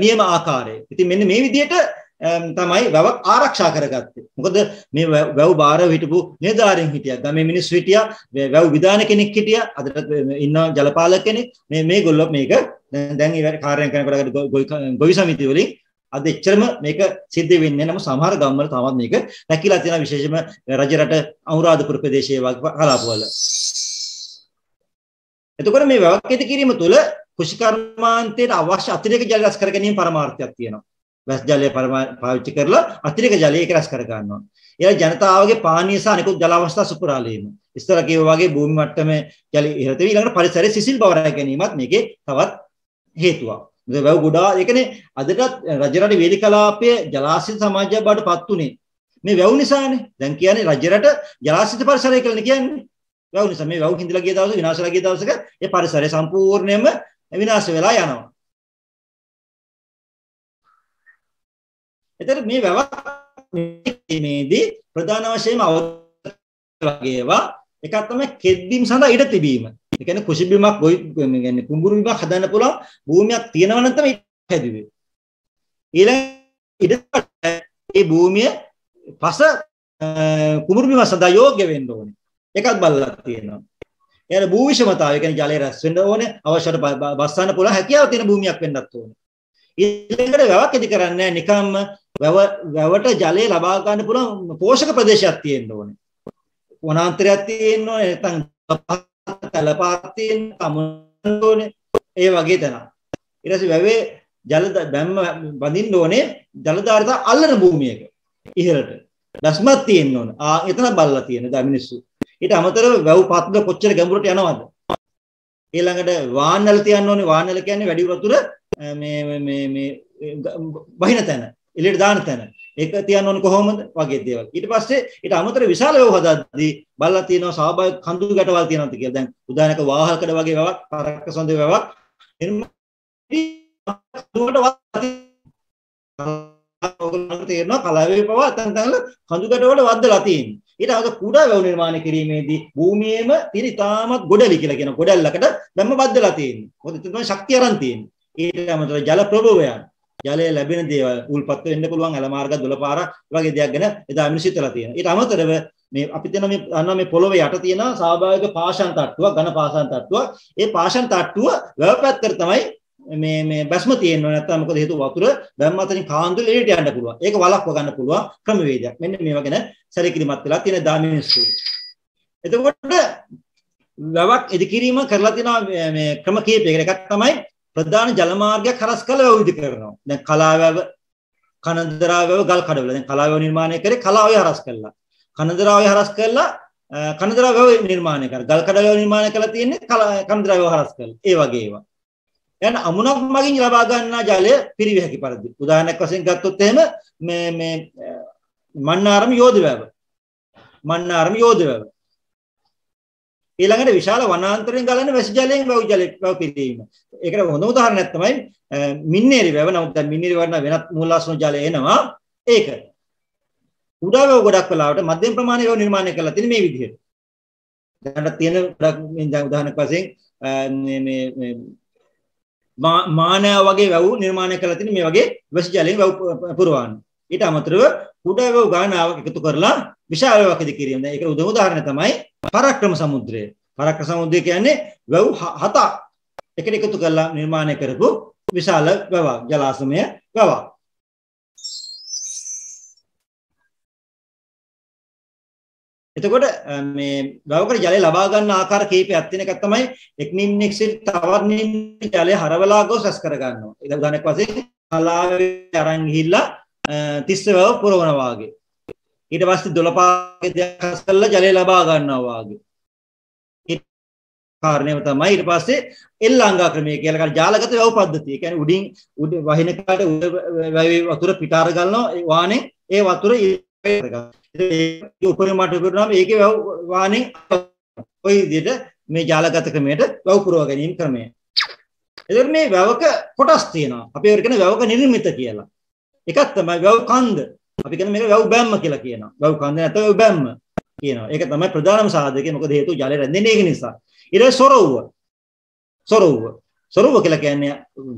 නියම ආකාරයේ. ඉතින් මෙන්න මේ විදිහට තමයි වැව ආරක්ෂා කරගත්තේ. මොකද මේ වැව් බාරව හිටපු නේදාරින් හිටියා. ගමේ මිනිස්සු හිටියා. වැව් විධාන කෙනෙක් හිටියා. අදට ඉන්න ජලපාලක කෙනෙක්. මේ මේගොල්ලෝ මේක දැන් ඉවර කාර්යයන් කරනකොට ගොවි සමිති වලින් අද එච්චරම මේක සිද්ධ වෙන්නේ නැහැ. නමුත් සමහර ගම්වල තවත් මේක රැකිලා තියෙන විශේෂම රජ රට අනුරාධපුර ප්‍රදේශයේ වගේ කලාපවල. එතකොට මේ වැවක් ඇති කිරීම තුළ කෘෂි කර්මාන්තයට අවශ්‍ය අතිරේක ජල රැස් කර ගැනීම පරමාර්ථයක් තියෙනවා. වැස් ජලය පාවිච්චි කරලා අතිරේක ජලය ඒක රැස් කර ගන්නවා. ඊළඟ ජනතාවගේ පානීය සහ අනෙකුත් ජල අවස්ථා සුපුරාලීම. ඉස්සර කිව්වා වගේ භූමි මට්ටමේ ජලය ඉහළට වී ඊළඟට පරිසරයේ සිසිල් බව රැක ගැනීමත් මේකේ තවත් හේතුවක්. මේ වැව් ගොඩා ඒ කියන්නේ අදටත් රජරට වේදිකලාපයේ ජලාශය සමාජය බවට පත් උනේ මේ වැව් නිසානේ. දැන් කියන්නේ රජරට ජලාශිත පරිසරය කියලා කියන්නේ. වැව් නිසා මේ වැව් හිඳලා ගිය දවසේ විනාශලා ගිය දවසක ඒ පරිසරය සම්පූර්ණයෙන්ම විනාශ වෙලා යනවා. එතකොට මේ වැවීමේදී ප්‍රධාන වශයෙන්ම වගේවා එකක් තමයි කෙද්දීම් සඳහා ඉඩ තිබීම. ඒ කියන්නේ කුෂිබිමක් ගොවි කියන්නේ කුඹුරු බිමක් හදන්න පුළුවන් භූමියක් තියෙනවා නම් තමයි හැදුවේ. ඊළඟ ඉඩ ඒ භූමිය පස කුඹුරු බිම සඳහා යෝග්‍ය වෙන්න ඕනේ. එකක් බලලා තියෙනවා. එයාට භූ විෂමතාවය කියන්නේ ජලය රැස් වෙන්න ඕනේ අවශ්‍යට බස්සන්න පුළුවන් හැකියාව තියෙන භූමියක් වෙන්නත් ඕනේ. ඊළඟට වැවක් ඉදි කරන්නේ නිකම්ම වැව වැවට ජලය ලබා ගන්න පුළුවන් පෝෂක ප්‍රදේශයක් තියෙන්න ඕනේ. වනාන්තරයක් තියෙන්න ඕනේ නැත්නම් තලපාත් තියෙන්න කමන්න ඕනේ. ඒ වගේ තැන. ඊට පස්සේ වැවේ ජල බැම්ම බඳින්න ඕනේ ජල ධාරිතා අල්ලන භූමියක ඉහළට. දස්මත් තියෙන්න ඕන. ආ එතන බල්ලා තියෙන දැන් මිනිස්සු. ඊට අමතරව වැව් පත්‍ර කොච්චර ගැඹුරට යනවද? ඊළඟට වානල් තියන්න ඕනේ. වානල් කියන්නේ වැඩි වතුර මේ මේ මේ බහින තැන. එලියට දාන තැන. ඒක තියන්න ඕනේ කොහොමද? වගේ දේවල්. ඊට පස්සේ ඊට අමතර විශාල වේව හදද්දී බලලා තියෙනවා සහභාගී කඳු ගැටවල් තියෙනවද කියලා. දැන් උදාහරණයක් වාහකඩ වගේ වැවක්, තරක්කසොඳ වැවක් ඔයගොල්ලන්ට තේරෙනවා කලාවේ පවා අතන තැන්ල කඳු ගැටවල වද්දලා තියෙන්නේ. ඊට අමතර කුඩා වැව් නිර්මාණය කිරීමේදී භූමියේම තියෙන ඉතාමත් ගොඩලි කියලා කියන ගොඩල්ලකට දැම්ම බද්දලා තියෙන්නේ. මොකද එතන තමයි ශක්තිය aran තියෙන්නේ. ඊට අමතර ජල ප්‍රභවයන් ජලය ලැබෙන දේවල් උල්පත් වෙන්න පුළුවන් ඇල මාර්ග දොළ පාරක් වගේ දෙයක් ගැන එදා මිනිස්සු හිතලා තියෙනවා. ඊට අමතරව මේ අපි දෙන මේ අන්න මේ පොළොවේ යට තියෙන සාභාවික පාෂාණ තට්ටුවක් ඝන පාෂාණ තට්ටුවක්. ඒ පාෂාණ තට්ටුව වැවපැත්තට තමයි මේ මේ බැස්ම තියෙනවා නැත්නම් මොකද හේතුව වතුර බැම්ම අතරින් කාන්දු එළියට යන්න පුළුවන්. ඒක වළක්ව ගන්න පුළුවන් ක්‍රමවේදයක්. මෙන්න මේවා ගැන සැලකිලිමත් වෙලා තියෙන දා මිනිස්සු. එතකොට වැවක් ඉදිකිරීම කරලා තියෙනවා මේ ක්‍රම කීපයකට. එකක් තමයි ප්‍රධාන ජලමාර්ගයක් හරස් කළ වැව් ඉදි කරනවා. දැන් කලාවැව කනදරාවැව ගල් කඩවල. දැන් කලාවැව නිර්මාණය කරේ කලාවැව හරස් කළා. කනදරාවැව හරස් කළා කනදරාවැව නිර්මාණය කරා. ගල් කඩවැව නිර්මාණය කළා තියෙන්නේ කනදරාවැව හරස් කළා. ඒ වගේ ඒවා. යන අමුණක් මගින් ලබා ගන්නා ජලය පිරිවිය හැකි පරිදි. උදාහරණයක් වශයෙන් ගත්තොත් එහෙම මේ මේ මන්නාරම යෝධ වැව. මන්නාරම යෝධ වැව. ඊළඟට විශාල වනාන්තරයෙන් ගලන වැසි ජලයෙන් වැව් ජලයෙන් වැව් පිරීම. ඒකට හොඳම උදාහරණයක් තමයි මින්නේරි වැව. නමුත් දැන් මින්නේරි වඩන වෙනත් මූලාශ්‍රම ජලය එනවා. ඒක. උඩා වැව ගොඩක් වෙලාවට මධ්‍යම ප්‍රමාණයේ වැව නිර්මාණය කරලා තියෙන මේ විදිහට. දැනට තියෙන ගොඩක් මේ උදාහරණයක් වශයෙන් මේ මේ මානව වගේ වැව් නිර්මාණය කරලා තියෙන මේ වගේ වැසි ජලයෙන් වැව් පුරවන්නේ. ඊට අමතරව කුඩා වැව් ගානාවක් එකතු කරලා විශාල වැවක් ඉදිරියට කිරීම. දැන් ඒකට උදාහරණය තමයි පරක්‍රම සමුද්‍රය. පරක්‍රම සමුද්‍රය කියන්නේ වැව් හතක් එකට එකතු කරලා නිර්මාණය කරපු විශාල වැවක් ජලාශමය වැවක්. එතකොට මේ වැවකට ජලය ලබා ගන්න ආකාර කීපයක් තියෙන එකක් තමයි එක්නින් එක්සිල් තවර්ණින් ජලය හරවලා ගොස් රැස් කර ගන්නවා. ඒක උදාහරණයක් වශයෙන් කලාවේ අරන් ගිහිල්ලා තිස්ස වැව පුරවනවා වගේ. ඊට පස්සේ දොළපාගේ දෙයක් හස් කරලා ජලය ලබා ගන්නවා වගේ. කාරණයම තමයි ඊට පස්සේ එල්ලාංගා ක්‍රමය කියලා කියන ජාලගත වැව් පද්ධතිය. ඒ කියන්නේ උඩින් උඩ වහින කාට උඩ වැවේ වතුර පිටාර ගන්නවා වානේ ඒ වතුර ඒක උපරිමට කරනවාම ඒකේ වැව් වානේ ওই විදිහට මේ ජාලගත ක්‍රමයට වැව් පුරව ගැනීම ක්‍රමය. එතකොට මේ වැවක කොටස් තියෙනවා. අපි ඒකට කියන වැවක නිර්මිත කියලා. එකක් තමයි වැව් කන්ද. අපි කියන්නේ මේක වැව් බැම්ම කියලා කියනවා. වැව් කන්ද නැත්නම් වැව් බැම්ම කියනවා. ඒක තමයි ප්‍රධානම සාධකය. මොකද හේතුව ජලය රැඳෙන්නේ ඒක නිසා. ඊට සොරවුව. සොරවුව. සොරවුව කියලා කියන්නේ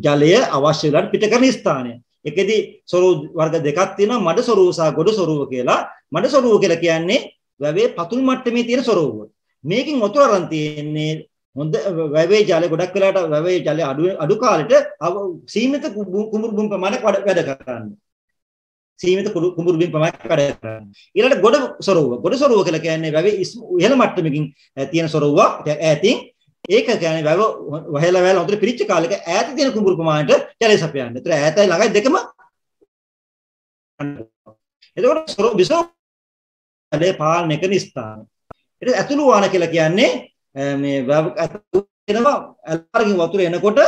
ජලය අවශ්‍ය වෙලාවට පිට කරන ස්ථානය. ඒකෙදි සොරවු වර්ග දෙකක් තියෙනවා. මඩ සොරවුව සහ ගොඩ සොරවුව කියලා. මඩ සොරවුව කියලා කියන්නේ වැවේ පතුල් මට්ටමේ තියෙන සොරවුව. මේකෙන් වතුර අරන් තියෙන්නේ හොඳ වැවේ ජලය ගොඩක් වෙලාට වැවේ ජලය අඩු අඩු කාලෙට සීමිත කුඹුරු බුම් ප්‍රමාණයක් වැඩ කරන්නේ. සීමිත කුඹුරු බිම් පමණක් වැඩ කරනවා. ඊළඟට ගොඩ සොරවුව. ගොඩ සොරවුව කියලා කියන්නේ වැවේ ඉහළ මට්ටමකින් තියෙන සොරවුව ඈතින් ඒක කියන්නේ වැව වහල වහල හොඳට පිරිච්ච කාලයක ඈත තියෙන කුඹුරු ප්‍රමාණයට ජලය සපයන්න. ඒතර ඈතයි ළඟයි දෙකම එතකොට සොරවුව විසෝ ජලය පාලනය කරන ස්ථාන. ඒක ඇතුළු වාන කියලා කියන්නේ මේ වැව ඇතුළු වෙනවා අල්ලාරකින් වතුර එනකොට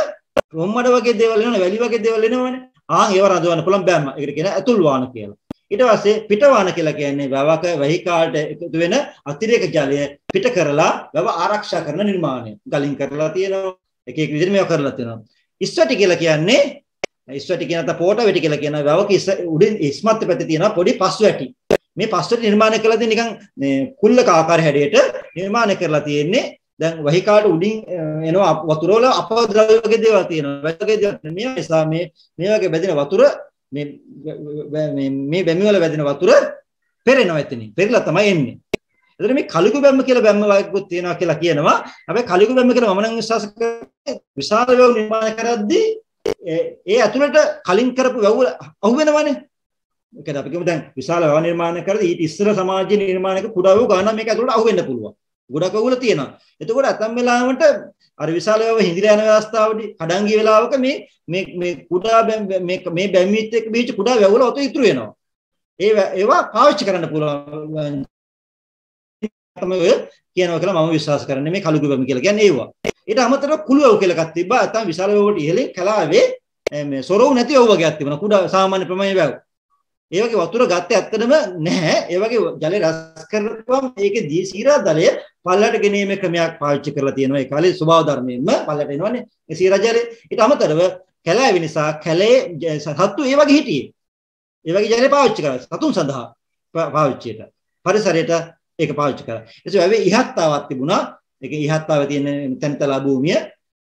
රොම්මඩ වගේ දේවල් එනවනේ වැලි වගේ දේවල් එනවනේ ආන් ඒව රඳවන්න පුළුවන් බෑම. ඒකට කියන ඇතුල් වාන කියලා. ඊට පස්සේ පිටවාන කියලා කියන්නේ වැවක වැහිකාට එකතු වෙන අතිරේක ජලය පිට කරලා වැව ආරක්ෂා කරන නිර්මාණය. ගලින් කරලා තියෙනවා. එක එක විදිහට මේවා කරලා තියෙනවා. ඉස්වටි කියලා කියන්නේ ඉස්වැටි කියන නැත්නම් පෝට වැටි කියලා කියන වැවක උඩින් ඉස්මත් පැත්තේ තියෙන පොඩි පස් වැටි. මේ පස් වැටි නිර්මාණය කරලා තියෙන්නේ නිකන් මේ කුල්ලක ආකාර හැඩයට නිර්මාණය කරලා තියෙන්නේ දැන් වහිකාට උඩින් එනවා වතුර වල අපද්‍රව්‍ය වගේ දේවල් තියෙනවා. වැදගේ දේවල් මේ නිසා මේ මේ වගේ බැඳෙන වතුර මේ මේ මේ බැමි වල වැදෙන වතුර පෙරෙනවා එතනින්. පෙරලා තමයි එන්නේ. එතන මේ කලිගු බැම්ම කියලා බැම්ම වර්ගකුත් තියෙනවා කියලා කියනවා. හැබැයි කලිගු බැම්ම කියලා මම නම් විශ්වාස කරන්නේ විශාල වැව් නිර්මාණය කරද්දී ඒ ඇතුළට කලින් කරපු වැව් අහු වෙනවනේ. ඒ කියන්නේ අපි කියමු දැන් විශාල වැව නිර්මාණය කරද්දී ඊට ඉස්සර සමාජ නිර්මාණයක කුඩා වැව් ගානක් මේක ඇතුළට අහු වෙන්න පුළුවන්. ගොඩක් අවුල තියෙනවා. එතකොට අතම් වෙලාවට අර විශාලව හිඳිලා යන අවස්ථාවේදී කඩන් ගිය වෙලාවක මේ මේ මේ කුඩා මේ මේ බැම්මිත් එක්ක බීච කුඩා වැවුල ඔතන ඉතුරු වෙනවා. ඒ ඒවා පාවිච්චි කරන්න පුළුවන් තමයි කියනවා කියලා මම විශ්වාස කරන්නේ මේ කලුගු බැමි කියලා කියන්නේ ඒවා. ඊට අමතරව කුළුවව් කියලා එකක් තිබ්බා. අතම් විශාල වැවට ඉහළින් කලාවේ මේ සොරවු නැති වැව් වර්ගයක් තිබුණා. කුඩා සාමාන්‍ය ප්‍රමේය වැව්. ඒ වගේ වතුර ගත්තේ ඇත්තටම නැහැ. ඒ වගේ ජලය රස කරපුවම ඒකේ දී සීරා දලය පල්ලට ගෙනීමේ ක්‍රමයක් පාවිච්චි කරලා තියෙනවා. ඒ කාලේ ස්වභාව ධර්මයෙන්ම පල්ලට එනවනේ. ඒ සීරා ජලය. ඊට අමතරව කැලෑවි නිසා කැලේ සත්තු ඒ වගේ හිටියේ. ඒ වගේ ජලය පාවිච්චි කරා. සතුන් සඳහා පාවිච්චියට. පරිසරයට ඒක පාවිච්චි කරා. ඒ නිසා ඉහත්තාවක් තිබුණා. ඒක ඉහත්තාවේ තියෙන තැන්තලා භූමිය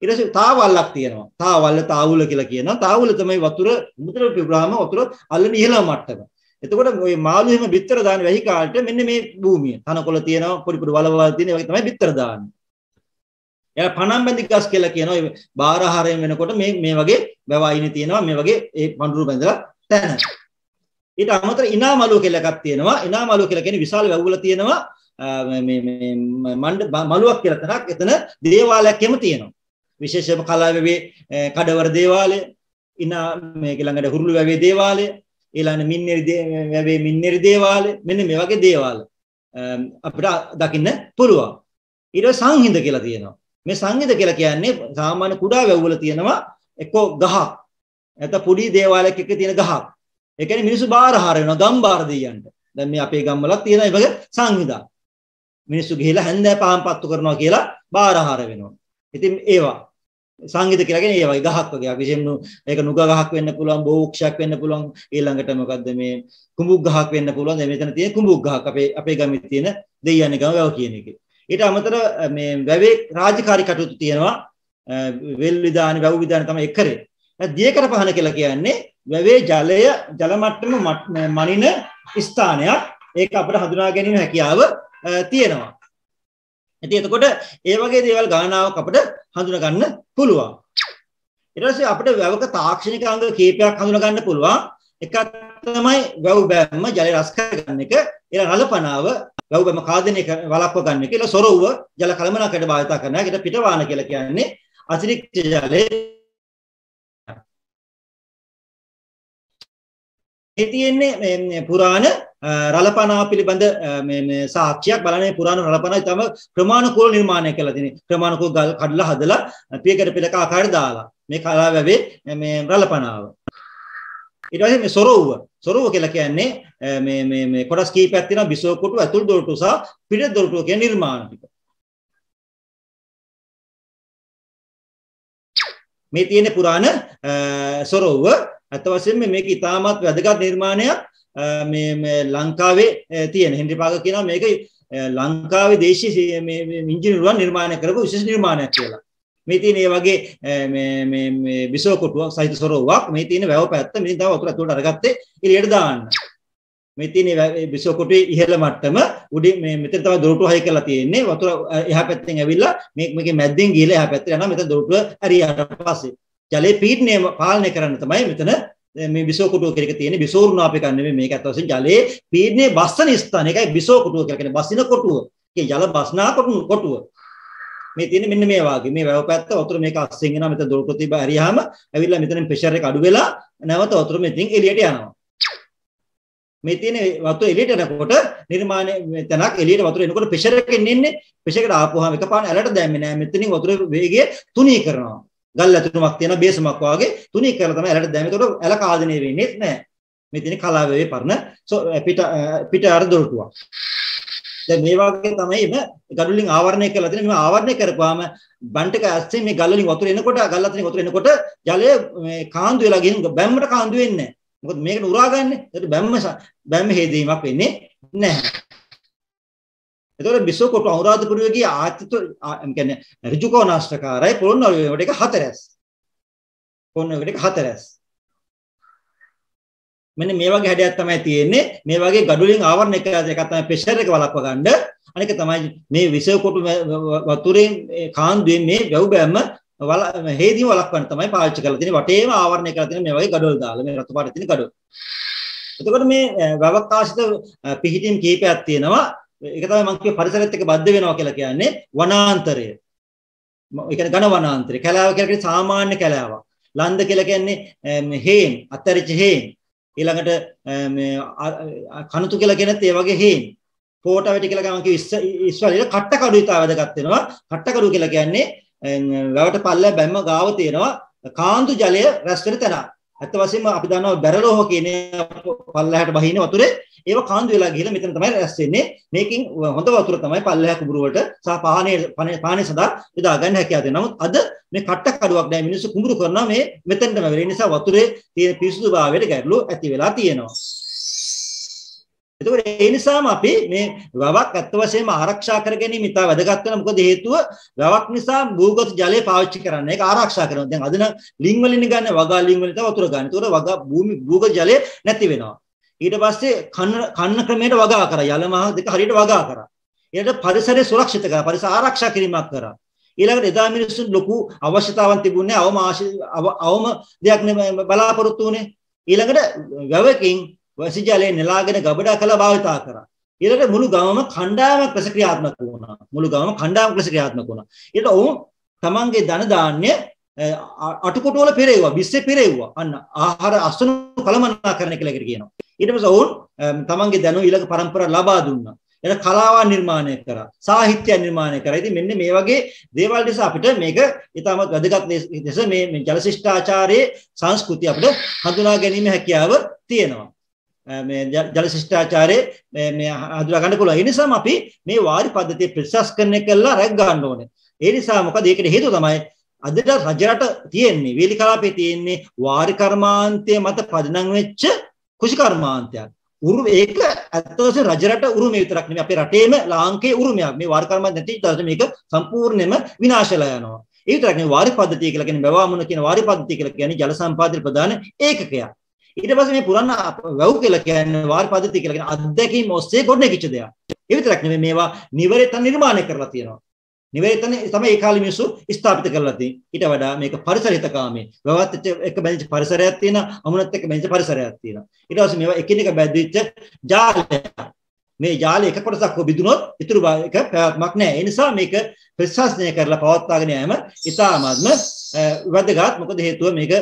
ඊට පස්සේ තාවල්ලක් තියෙනවා. තාවල්ල තාවුල කියලා කියනවා. තාවුල තමයි වතුර මුදල පිබ්‍රාම වතුර අල්ලන ඉහළ මට්ටම. එතකොට මේ මාළු එහෙම බිත්තර දාන වැහි කාලට මෙන්න මේ භූමිය. තනකොළ තියෙනවා, පොඩි පොඩි වලවල් තියෙනවා. ඒ වගේ තමයි බිත්තර දාන්නේ. එයා පණම් බැඳි ගස් කියලා කියනවා. බාරහාරයෙන් වෙනකොට මේ මේ වගේ වැවයිනේ තියෙනවා. මේ වගේ ඒ පඳුරු බැඳලා තැන. ඊට අමතර ඉනාමලුව කියලා එකක් තියෙනවා. ඉනාමලුව කියලා කියන්නේ විශාල වැව්වල තියෙනවා. මේ මේ මණ්ඩ මලුවක් කියලා තනක් එතන දේවාලයක් එහෙම තියෙනවා. විශේෂම කලාවැවේ කඩවර දේවාලය ඉනා මේක ළඟට හුරුළු වැවේ දේවාලය ඊළඟ මින්නේරි වැවේ මින්නේරි දේවාලය මෙන්න මේ වගේ දේවාල අපිට දකින්න පුළුවන් ඊට සංහිඳ කියලා තියෙනවා මේ සංහිඳ කියලා කියන්නේ සාමාන්‍ය කුඩා වැව්වල තියෙනවා එක්කෝ ගහ නැත්නම් පොඩි දේවාලයක් එක්ක තියෙන ගහක් ඒ කියන්නේ මිනිස්සු බාරහාර වෙනවා ගම්බාර දෙයියන්ට දැන් මේ අපේ ගම්වලත් තියෙන ඒ වගේ සංහිඳා මිනිස්සු ගිහිලා හැන්දෑ පහන් පත්තු කරනවා කියලා බාරහාර වෙනවා ඉතින් ඒවා සංගීත කියලා කියන්නේ ඒ වගේ ගහක් වගේ. විශේෂයෙන්ම ඒක නුගා ගහක් වෙන්න පුළුවන්, බෝවෘක්ෂයක් වෙන්න පුළුවන්. ඊළඟට මොකද්ද මේ කුඹුක් ගහක් වෙන්න පුළුවන්. දැන් මෙතන තියෙන කුඹුක් ගහක් අපේ අපේ ගමේ තියෙන දෙයියන්නේ ගම වැව කියන එකේ. ඊට අමතරව මේ වැවේ රාජකාරී කටයුතු තියෙනවා. වෙල් විදාන, වැව් විදාන තමයි එකරේ. දියකර පහන කියලා කියන්නේ වැවේ ජලය ජල මට්ටම මනින ස්ථානයක්. ඒක අපිට හඳුනා ගැනීම හැකියාව තියෙනවා. ඉතින් එතකොට ඒ වගේ දේවල් ගණනාවක් අපිට හඳුනා ගන්න පුළුවන්. ඊට පස්සේ අපිට වැවක තාක්ෂණික අංග කීපයක් හඳුනා ගන්න පුළුවන්. එකක් තමයි වැව් බැම්ම ජලය රස කරගන්න එක, ඊළ රළපනාව, වැව් බැම්ම කාදනය වළක්ව ගන්න එක, ඊළ සොරවුව ජල කළමනාකරණයට භාවිත කරන එක. ඊට පිටවාන කියලා කියන්නේ අතිරික්ත ජලය ඒ තියෙන්නේ මේ පුරාණ රලපනාව පිළිබඳ සාක්ෂයක් බලනේ පුරාණ රලපනා ඉතම ප්‍රමාණකූල නිර්මාණය කළා තියෙන්නේ. ප්‍රමාණකූල ගල් කඩලා හදලා පියකට පෙළක ආකාරයට දාලා මේ කලාවැවේ මේ රලපනාව. ඊට පස්සේ මේ සොරවුව සොරව කියලා කියන්නේ මේ මේ මේ කොටස් කීපයක් තියෙනවා බිසෝ කොටුව ඇතුල් දොරටු සහ පිට දොරටු කියන නිර්මාණ ටික. මේ තියෙන පුරාණ සොරවුව අත වශයෙන් මේක ඉතාමත් වැදගත් නිර්මාණයක් ලංකාවේ තියෙන හෙන්ඩිපාග කියනවා මේක ලංකාවේ දේශී මින්ජිනිරුවන් නිර්මාණය කරපු විශේෂ නිර්මාණයක් කියලා. මේ තියෙන ඒ වගේ බිසෝ කොටුවක් සහිත සොරෝවක් මේ තියෙන වැව පැත්ත මෙතන තව වතුර ඇතුලට අරගත්තේ එළියට දාන්න. මේ තියෙන බිසෝ කොටුවේ ඉහළ මට්ටම උඩින් මේ මෙතන තව දොරටු හයි කරලා තියෙන්නේ වතුර එහා පැත්තෙන් ඇවිල්ලා මේ මේකේ මැද්දෙන් ගිහලා එහා පැත්තට යනවා මෙතන දොරටුව හරි ඊට පස්සේ ජලයේ පීඩනය පාලනය කරන්න තමයි මෙතන මේ විසෝ කුටුව කියන එක තියෙන්නේ විසෝරුණාපිකක් නෙමෙයි මේක අත වශයෙන් ජලයේ පීඩනයේ බස්සන ස්ථාන එකයි විසෝ කුටුව කියලා කියන්නේ බස්සින කොටුව. ඒ ජල බස්නා කොටුව. මේ තියෙන්නේ මෙන්න මේ වාගේ මේ වැව පැත්ත වතුර මේක අස්සෙන් එනවා මෙතන දොල් ප්‍රතිබ ඇරියාම ඇවිල්ලා මෙතනින් ප්‍රෙෂර් එක අඩු වෙලා නැවත වතුර මෙතින් එළියට යනවා. මේ තියෙන වතුර එළියට එනකොට නිර්මාණය තැනක් එළියට වතුර එනකොට ප්‍රෙෂර් එකෙන් එන්නේ ප්‍රෙෂර් එකට ආපුවාම එකපාරට ඇලට දැම්මේ නැහැ මෙතනින් වතුරේ වේගය තුනී කරනවා. ගල් ඇතුණුමක් තියෙන බේසමක් වාගේ තුනී කරලා තමයි ඇලට දැම්මේ. ඒතකොට ඇල කාදනය වෙන්නේත් නැහැ. මේ තියෙන කලාවේ පරණ පිට පිට අර දොරටුවක්. දැන් මේ වගේ තමයි මේ ගඩොලින් ආවරණය කරලා තියෙන මේ ආවරණය කරපුවාම බන්ට් එක ඇස්සේ මේ ගල්වලින් වතුර එනකොට ගල් අතරින් වතුර එනකොට ජලය මේ කාන්දු වෙලා ගිහින් බැම්මට කාන්දු වෙන්නේ නැහැ. මොකද මේකට උරා ගන්න. ඒකට බැම්ම බැම්ම හේදීමක් වෙන්නේ නැහැ. එතකොට බිසෝකොට්ටු අනුරාධපුරයේ ගිය ආත්‍යතු කියන්නේ ඍජුකෝණාෂ්ටකාරයි පොළොන්නරුවේ වට එක 4s. පොළොන්නරුවේ එක 4s. මෙන්න මේ වගේ හැඩයක් තමයි තියෙන්නේ. මේ වගේ gadu වලින් ආවරණ එක එකක් තමයි ප්‍රෙෂර් එක වළක්ව ගන්න. අනික තමයි මේ විසකොටු වතුරෙන් කාන්දුවෙන් මේ වැව් බෑම හේදීම වළක්වන්න තමයි පාවිච්චි කරලා තියෙන්නේ. වටේම ආවරණය කරලා තියෙන මේ වගේ gadu වල දාලා මේ රතු පාට තියෙන gadu. එතකොට මේ වවකාශිත පිහිටීම් කීපයක් තියෙනවා. ඒක තමයි මම කිය පරිසරෙත් එක්ක බද්ධ වෙනවා කියලා කියන්නේ වනාන්තරය. ඒ කියන්නේ ඝන වනාන්තරය. කැලෑව කියලා කියන්නේ සාමාන්‍ය කැලෑවක්. ලන්ද කියලා කියන්නේ හේන්, අත්තරිච හේන්. ඊළඟට මේ කණුතු කියලා කියනත් ඒ වගේ හේන්. පෝටවටි කියලා ගම කිව්ව ඉස්වලින කට්ට කඩුවිතා වැදගත් වෙනවා. කට්ට කඩුව කියලා කියන්නේ වැවට පල්ල බැම්ම ගාව තියෙනවා කාන්දු ජලය රැස් වෙන තැන. ඇත්ත වශයෙන්ම අපි දන්නවා බැරලෝහ කියන පල්ලහැට බහින වතුරේ ඒව කාන්දු වෙලා ගිහලා මෙතන තමයි රැස් වෙන්නේ. මේකෙන් හොඳ වතුර තමයි පල්ලහැ කුඹුරුවට සහ පානේ පානේ සඳහා යොදා ගන්න හැකියාව දෙනවා. නමුත් අද මේ කට්ට කඩුවක් නැහැ මිනිස්සු කුඹුරු කරනවා මේ මෙතනටම වෙලා. ඒ නිසා වතුරේ තියෙන පිරිසුදුභාවයට ගැටලු ඇති වෙලා තියෙනවා. එතකොට ඒ නිසාම අපි මේ වැවක් අත්ත වශයෙන්ම ආරක්ෂා කර ගැනීම ඉතා වැදගත් වෙනවා. මොකද හේතුව වැවක් නිසා භූගත ජලය පාවිච්චි කරන්න. ඒක ආරක්ෂා කරනවා. දැන් අදන ලිං වලින් ගන්න වගා ලිං වලින් තමයි වතුර ගන්න. ඒතකොට වගා භූමි භූගත ජලය නැති වෙනවා. ඊට පස්සේ කන්න කන්න ක්‍රමයට වගා කරා. යල මහ දෙක හරියට වගා කරා. ඊට පරිසරය සුරක්ෂිත කරා. පරිසර ආරක්ෂා කිරීමක් කරා. ඊළඟට එදා මිනිස්සුන් ලොකු අවශ්‍යතාවන් තිබුණේ අවම අවම දෙයක් බලාපොරොත්තු වුණේ. ඊළඟට වැවකින් වැසිජලය නෙලාගෙන ගබඩා කළා භාවිතා කරා. ඊළඟට මුළු ගමම කණ්ඩායමක් ලෙස ක්‍රියාත්මක වුණා. මුළු ගමම කණ්ඩායමක් ලෙස ක්‍රියාත්මක වුණා. ඊට ඔවුන් තමන්ගේ ධන ධාන්‍ය අටකොටුවල පෙරෙව්වා, බිස්සේ පෙරෙව්වා. අන්න ආහාර අසුණු කළමනාකරණය කියලා එකට කියනවා. ඊට පස්සේ ඔවුන් තමන්ගේ දැනුම ඊළඟ પરම්පරාවට ලබා දුන්නා. එන කලාවන් නිර්මාණය කරා සාහිත්‍යය නිර්මාණය කරා ඉතින් මෙන්න මේ වගේ දේවල් නිසා අපිට මේක ඉතාමත් වැදගත් ලෙස මේ ජලශිෂ්ටාචාරයේ සංස්කෘතිය අපිට හඳුනා ගැනීම හැකියාව තියෙනවා මේ ජල ශිෂ්ටාචාරයේ මේ හඳුනා ගන්න පුළුවන්. ඒ නිසාම අපි මේ වාරි පද්ධතිය ප්‍රතිසංස්කරණය කරලා රැක් ගන්න ඕනේ. ඒ නිසා මොකද ඒකට හේතුව තමයි අදට රජරට තියෙන්නේ වේලි කලාපේ තියෙන්නේ වාරි කර්මාන්තය මත පදනම් වෙච්ච කුෂි කර්මාන්තයක්. උරු ඒක ඇත්ත වශයෙන් රජරට උරුමය විතරක් නෙමෙයි අපේ රටේම ලාංකේය උරුමයක්. මේ වාරි කර්මාන්ත නැති ඉතින් මේක සම්පූර්ණයෙන්ම විනාශලා යනවා. ඒ විතරක් නෙමෙයි වාරි පද්ධතිය කියලා කියන්නේ බවාමුණ කියන වාරි පද්ධතිය කියලා කියන්නේ ජල සම්පාදනය ප්‍රදාන ඒකකයක්. ඊට පස්සේ මේ පුරන්න වැව් කියලා කියන්නේ වාර් පද්ධතිය කියලා කියන අත්දැකීම් ඔස්සේ ගොඩනැගිච්ච දෙයක්. ඒ විතරක් නෙමෙයි මේවා නිවැරදිව නිර්මාණය කරලා තියෙනවා. නිවැරදිව තමයි ඒ කාලේ මිනිස්සු ස්ථාපිත කරලා තියෙන්නේ. ඊට වඩා මේක පරිසරහිතකාමී. වැවත් එක බැඳිච්ච පරිසරයක් තියෙනවා, අමුණත් එක බැඳිච්ච පරිසරයක් තියෙනවා. ඊට පස්සේ මේවා එකිනෙක බැඳිච්ච ජාලයක්. මේ ජාලය එක කොටසක් හෝ බිඳුනොත් ඉතුරු එක පැවැත්මක් නැහැ. ඒ නිසා මේක ප්‍රශාසනය කරලා පවත්වාගෙන යෑම ඉතාමත්ම වැදගත් මොකද හේතුව මේක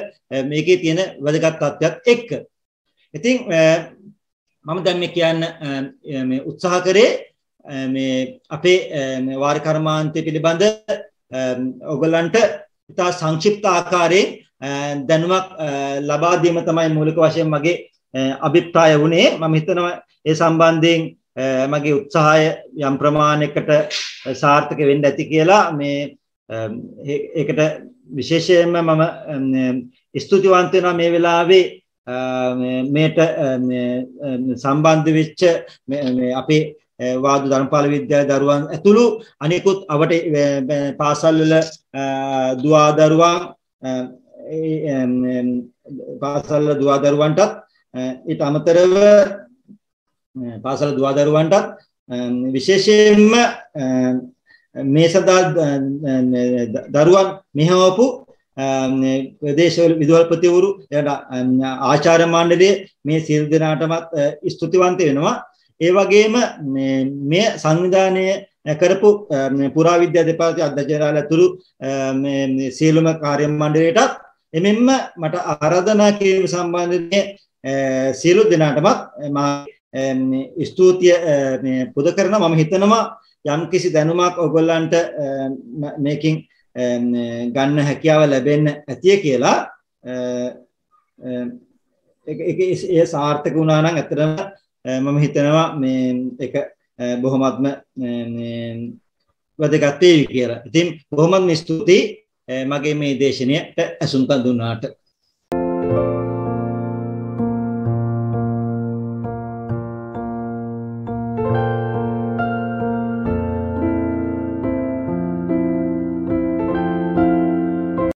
මේකේ තියෙන වැදගත් තත්ත්වයක් එක්ක. ඉතින් මම දැන් මේ කියන්න මේ උත්සාහ කරේ මේ අපේ වාර කර්මාන්තය පිළිබඳ ඔයගලන්ට ඉතා සංක්ෂිප්ත ආකාරයෙන් දැනුමක් ලබා දීම තමයි මූලික වශයෙන් මගේ අභිප්‍රාය වුණේ. මම හිතනවා ඒ සම්බන්ධයෙන් මගේ උත්සාහය යම් ප්‍රමාණයකට සාර්ථක වෙන්න ඇති කියලා මේ ඒකට විශේෂයෙන්ම මම ස්තුතිවන්ත වෙනවා මේ වෙලාවේ මේට සම්බන්ධ වෙච්ච අපේ වාදු ධර්මපාල විද්‍යාලය දරුවන් ඇතුළු අනෙකුත් අපට පාසල් වල දුවා දරුවා පාසල් වල දුවා දරුවන්ටත් ඊට අමතරව පාසල් දුවා දරුවන්ටත් විශේෂයෙන්ම මේ සඳහා දරුවන් මෙහවපු ප්‍රදේශවල විදුහල්පතිවරු ආචාර්ය මණ්ඩලය මේ සියලු දෙනාටමත් ස්තුතිවන්ත වෙනවා. ඒ වගේම මේ සංවිධානය කරපු පුරාවිද්‍යා දෙපාර්තමේන්තුවේ අධ්‍යක්ෂකලා ඇතුළු මේ සියලුම කාර්ය මණ්ඩලයටත් එමෙන්න මට ආරාධනා කිරීම සම්බන්ධයෙන් සියලු දෙනාටමත් මා ස්තුතිය පුද කරනවා මම හිතනවා යම් කිසි දැනුමක් ඔගොල්ලන්ට මේකින් ගන්න හැකියාව ලැබෙන්න ඇතිය කියලා ඒ සාර්ථක වුණා නම් ඇත්තටම මම හිතනවා මේ එක බොහොමත්ම වැදගත් වේවි කියලා. ඉතින් බොහොමත්ම ස්තුතියි මගේ මේ දේශනයට ඇසුම්කන් දුන්නාට.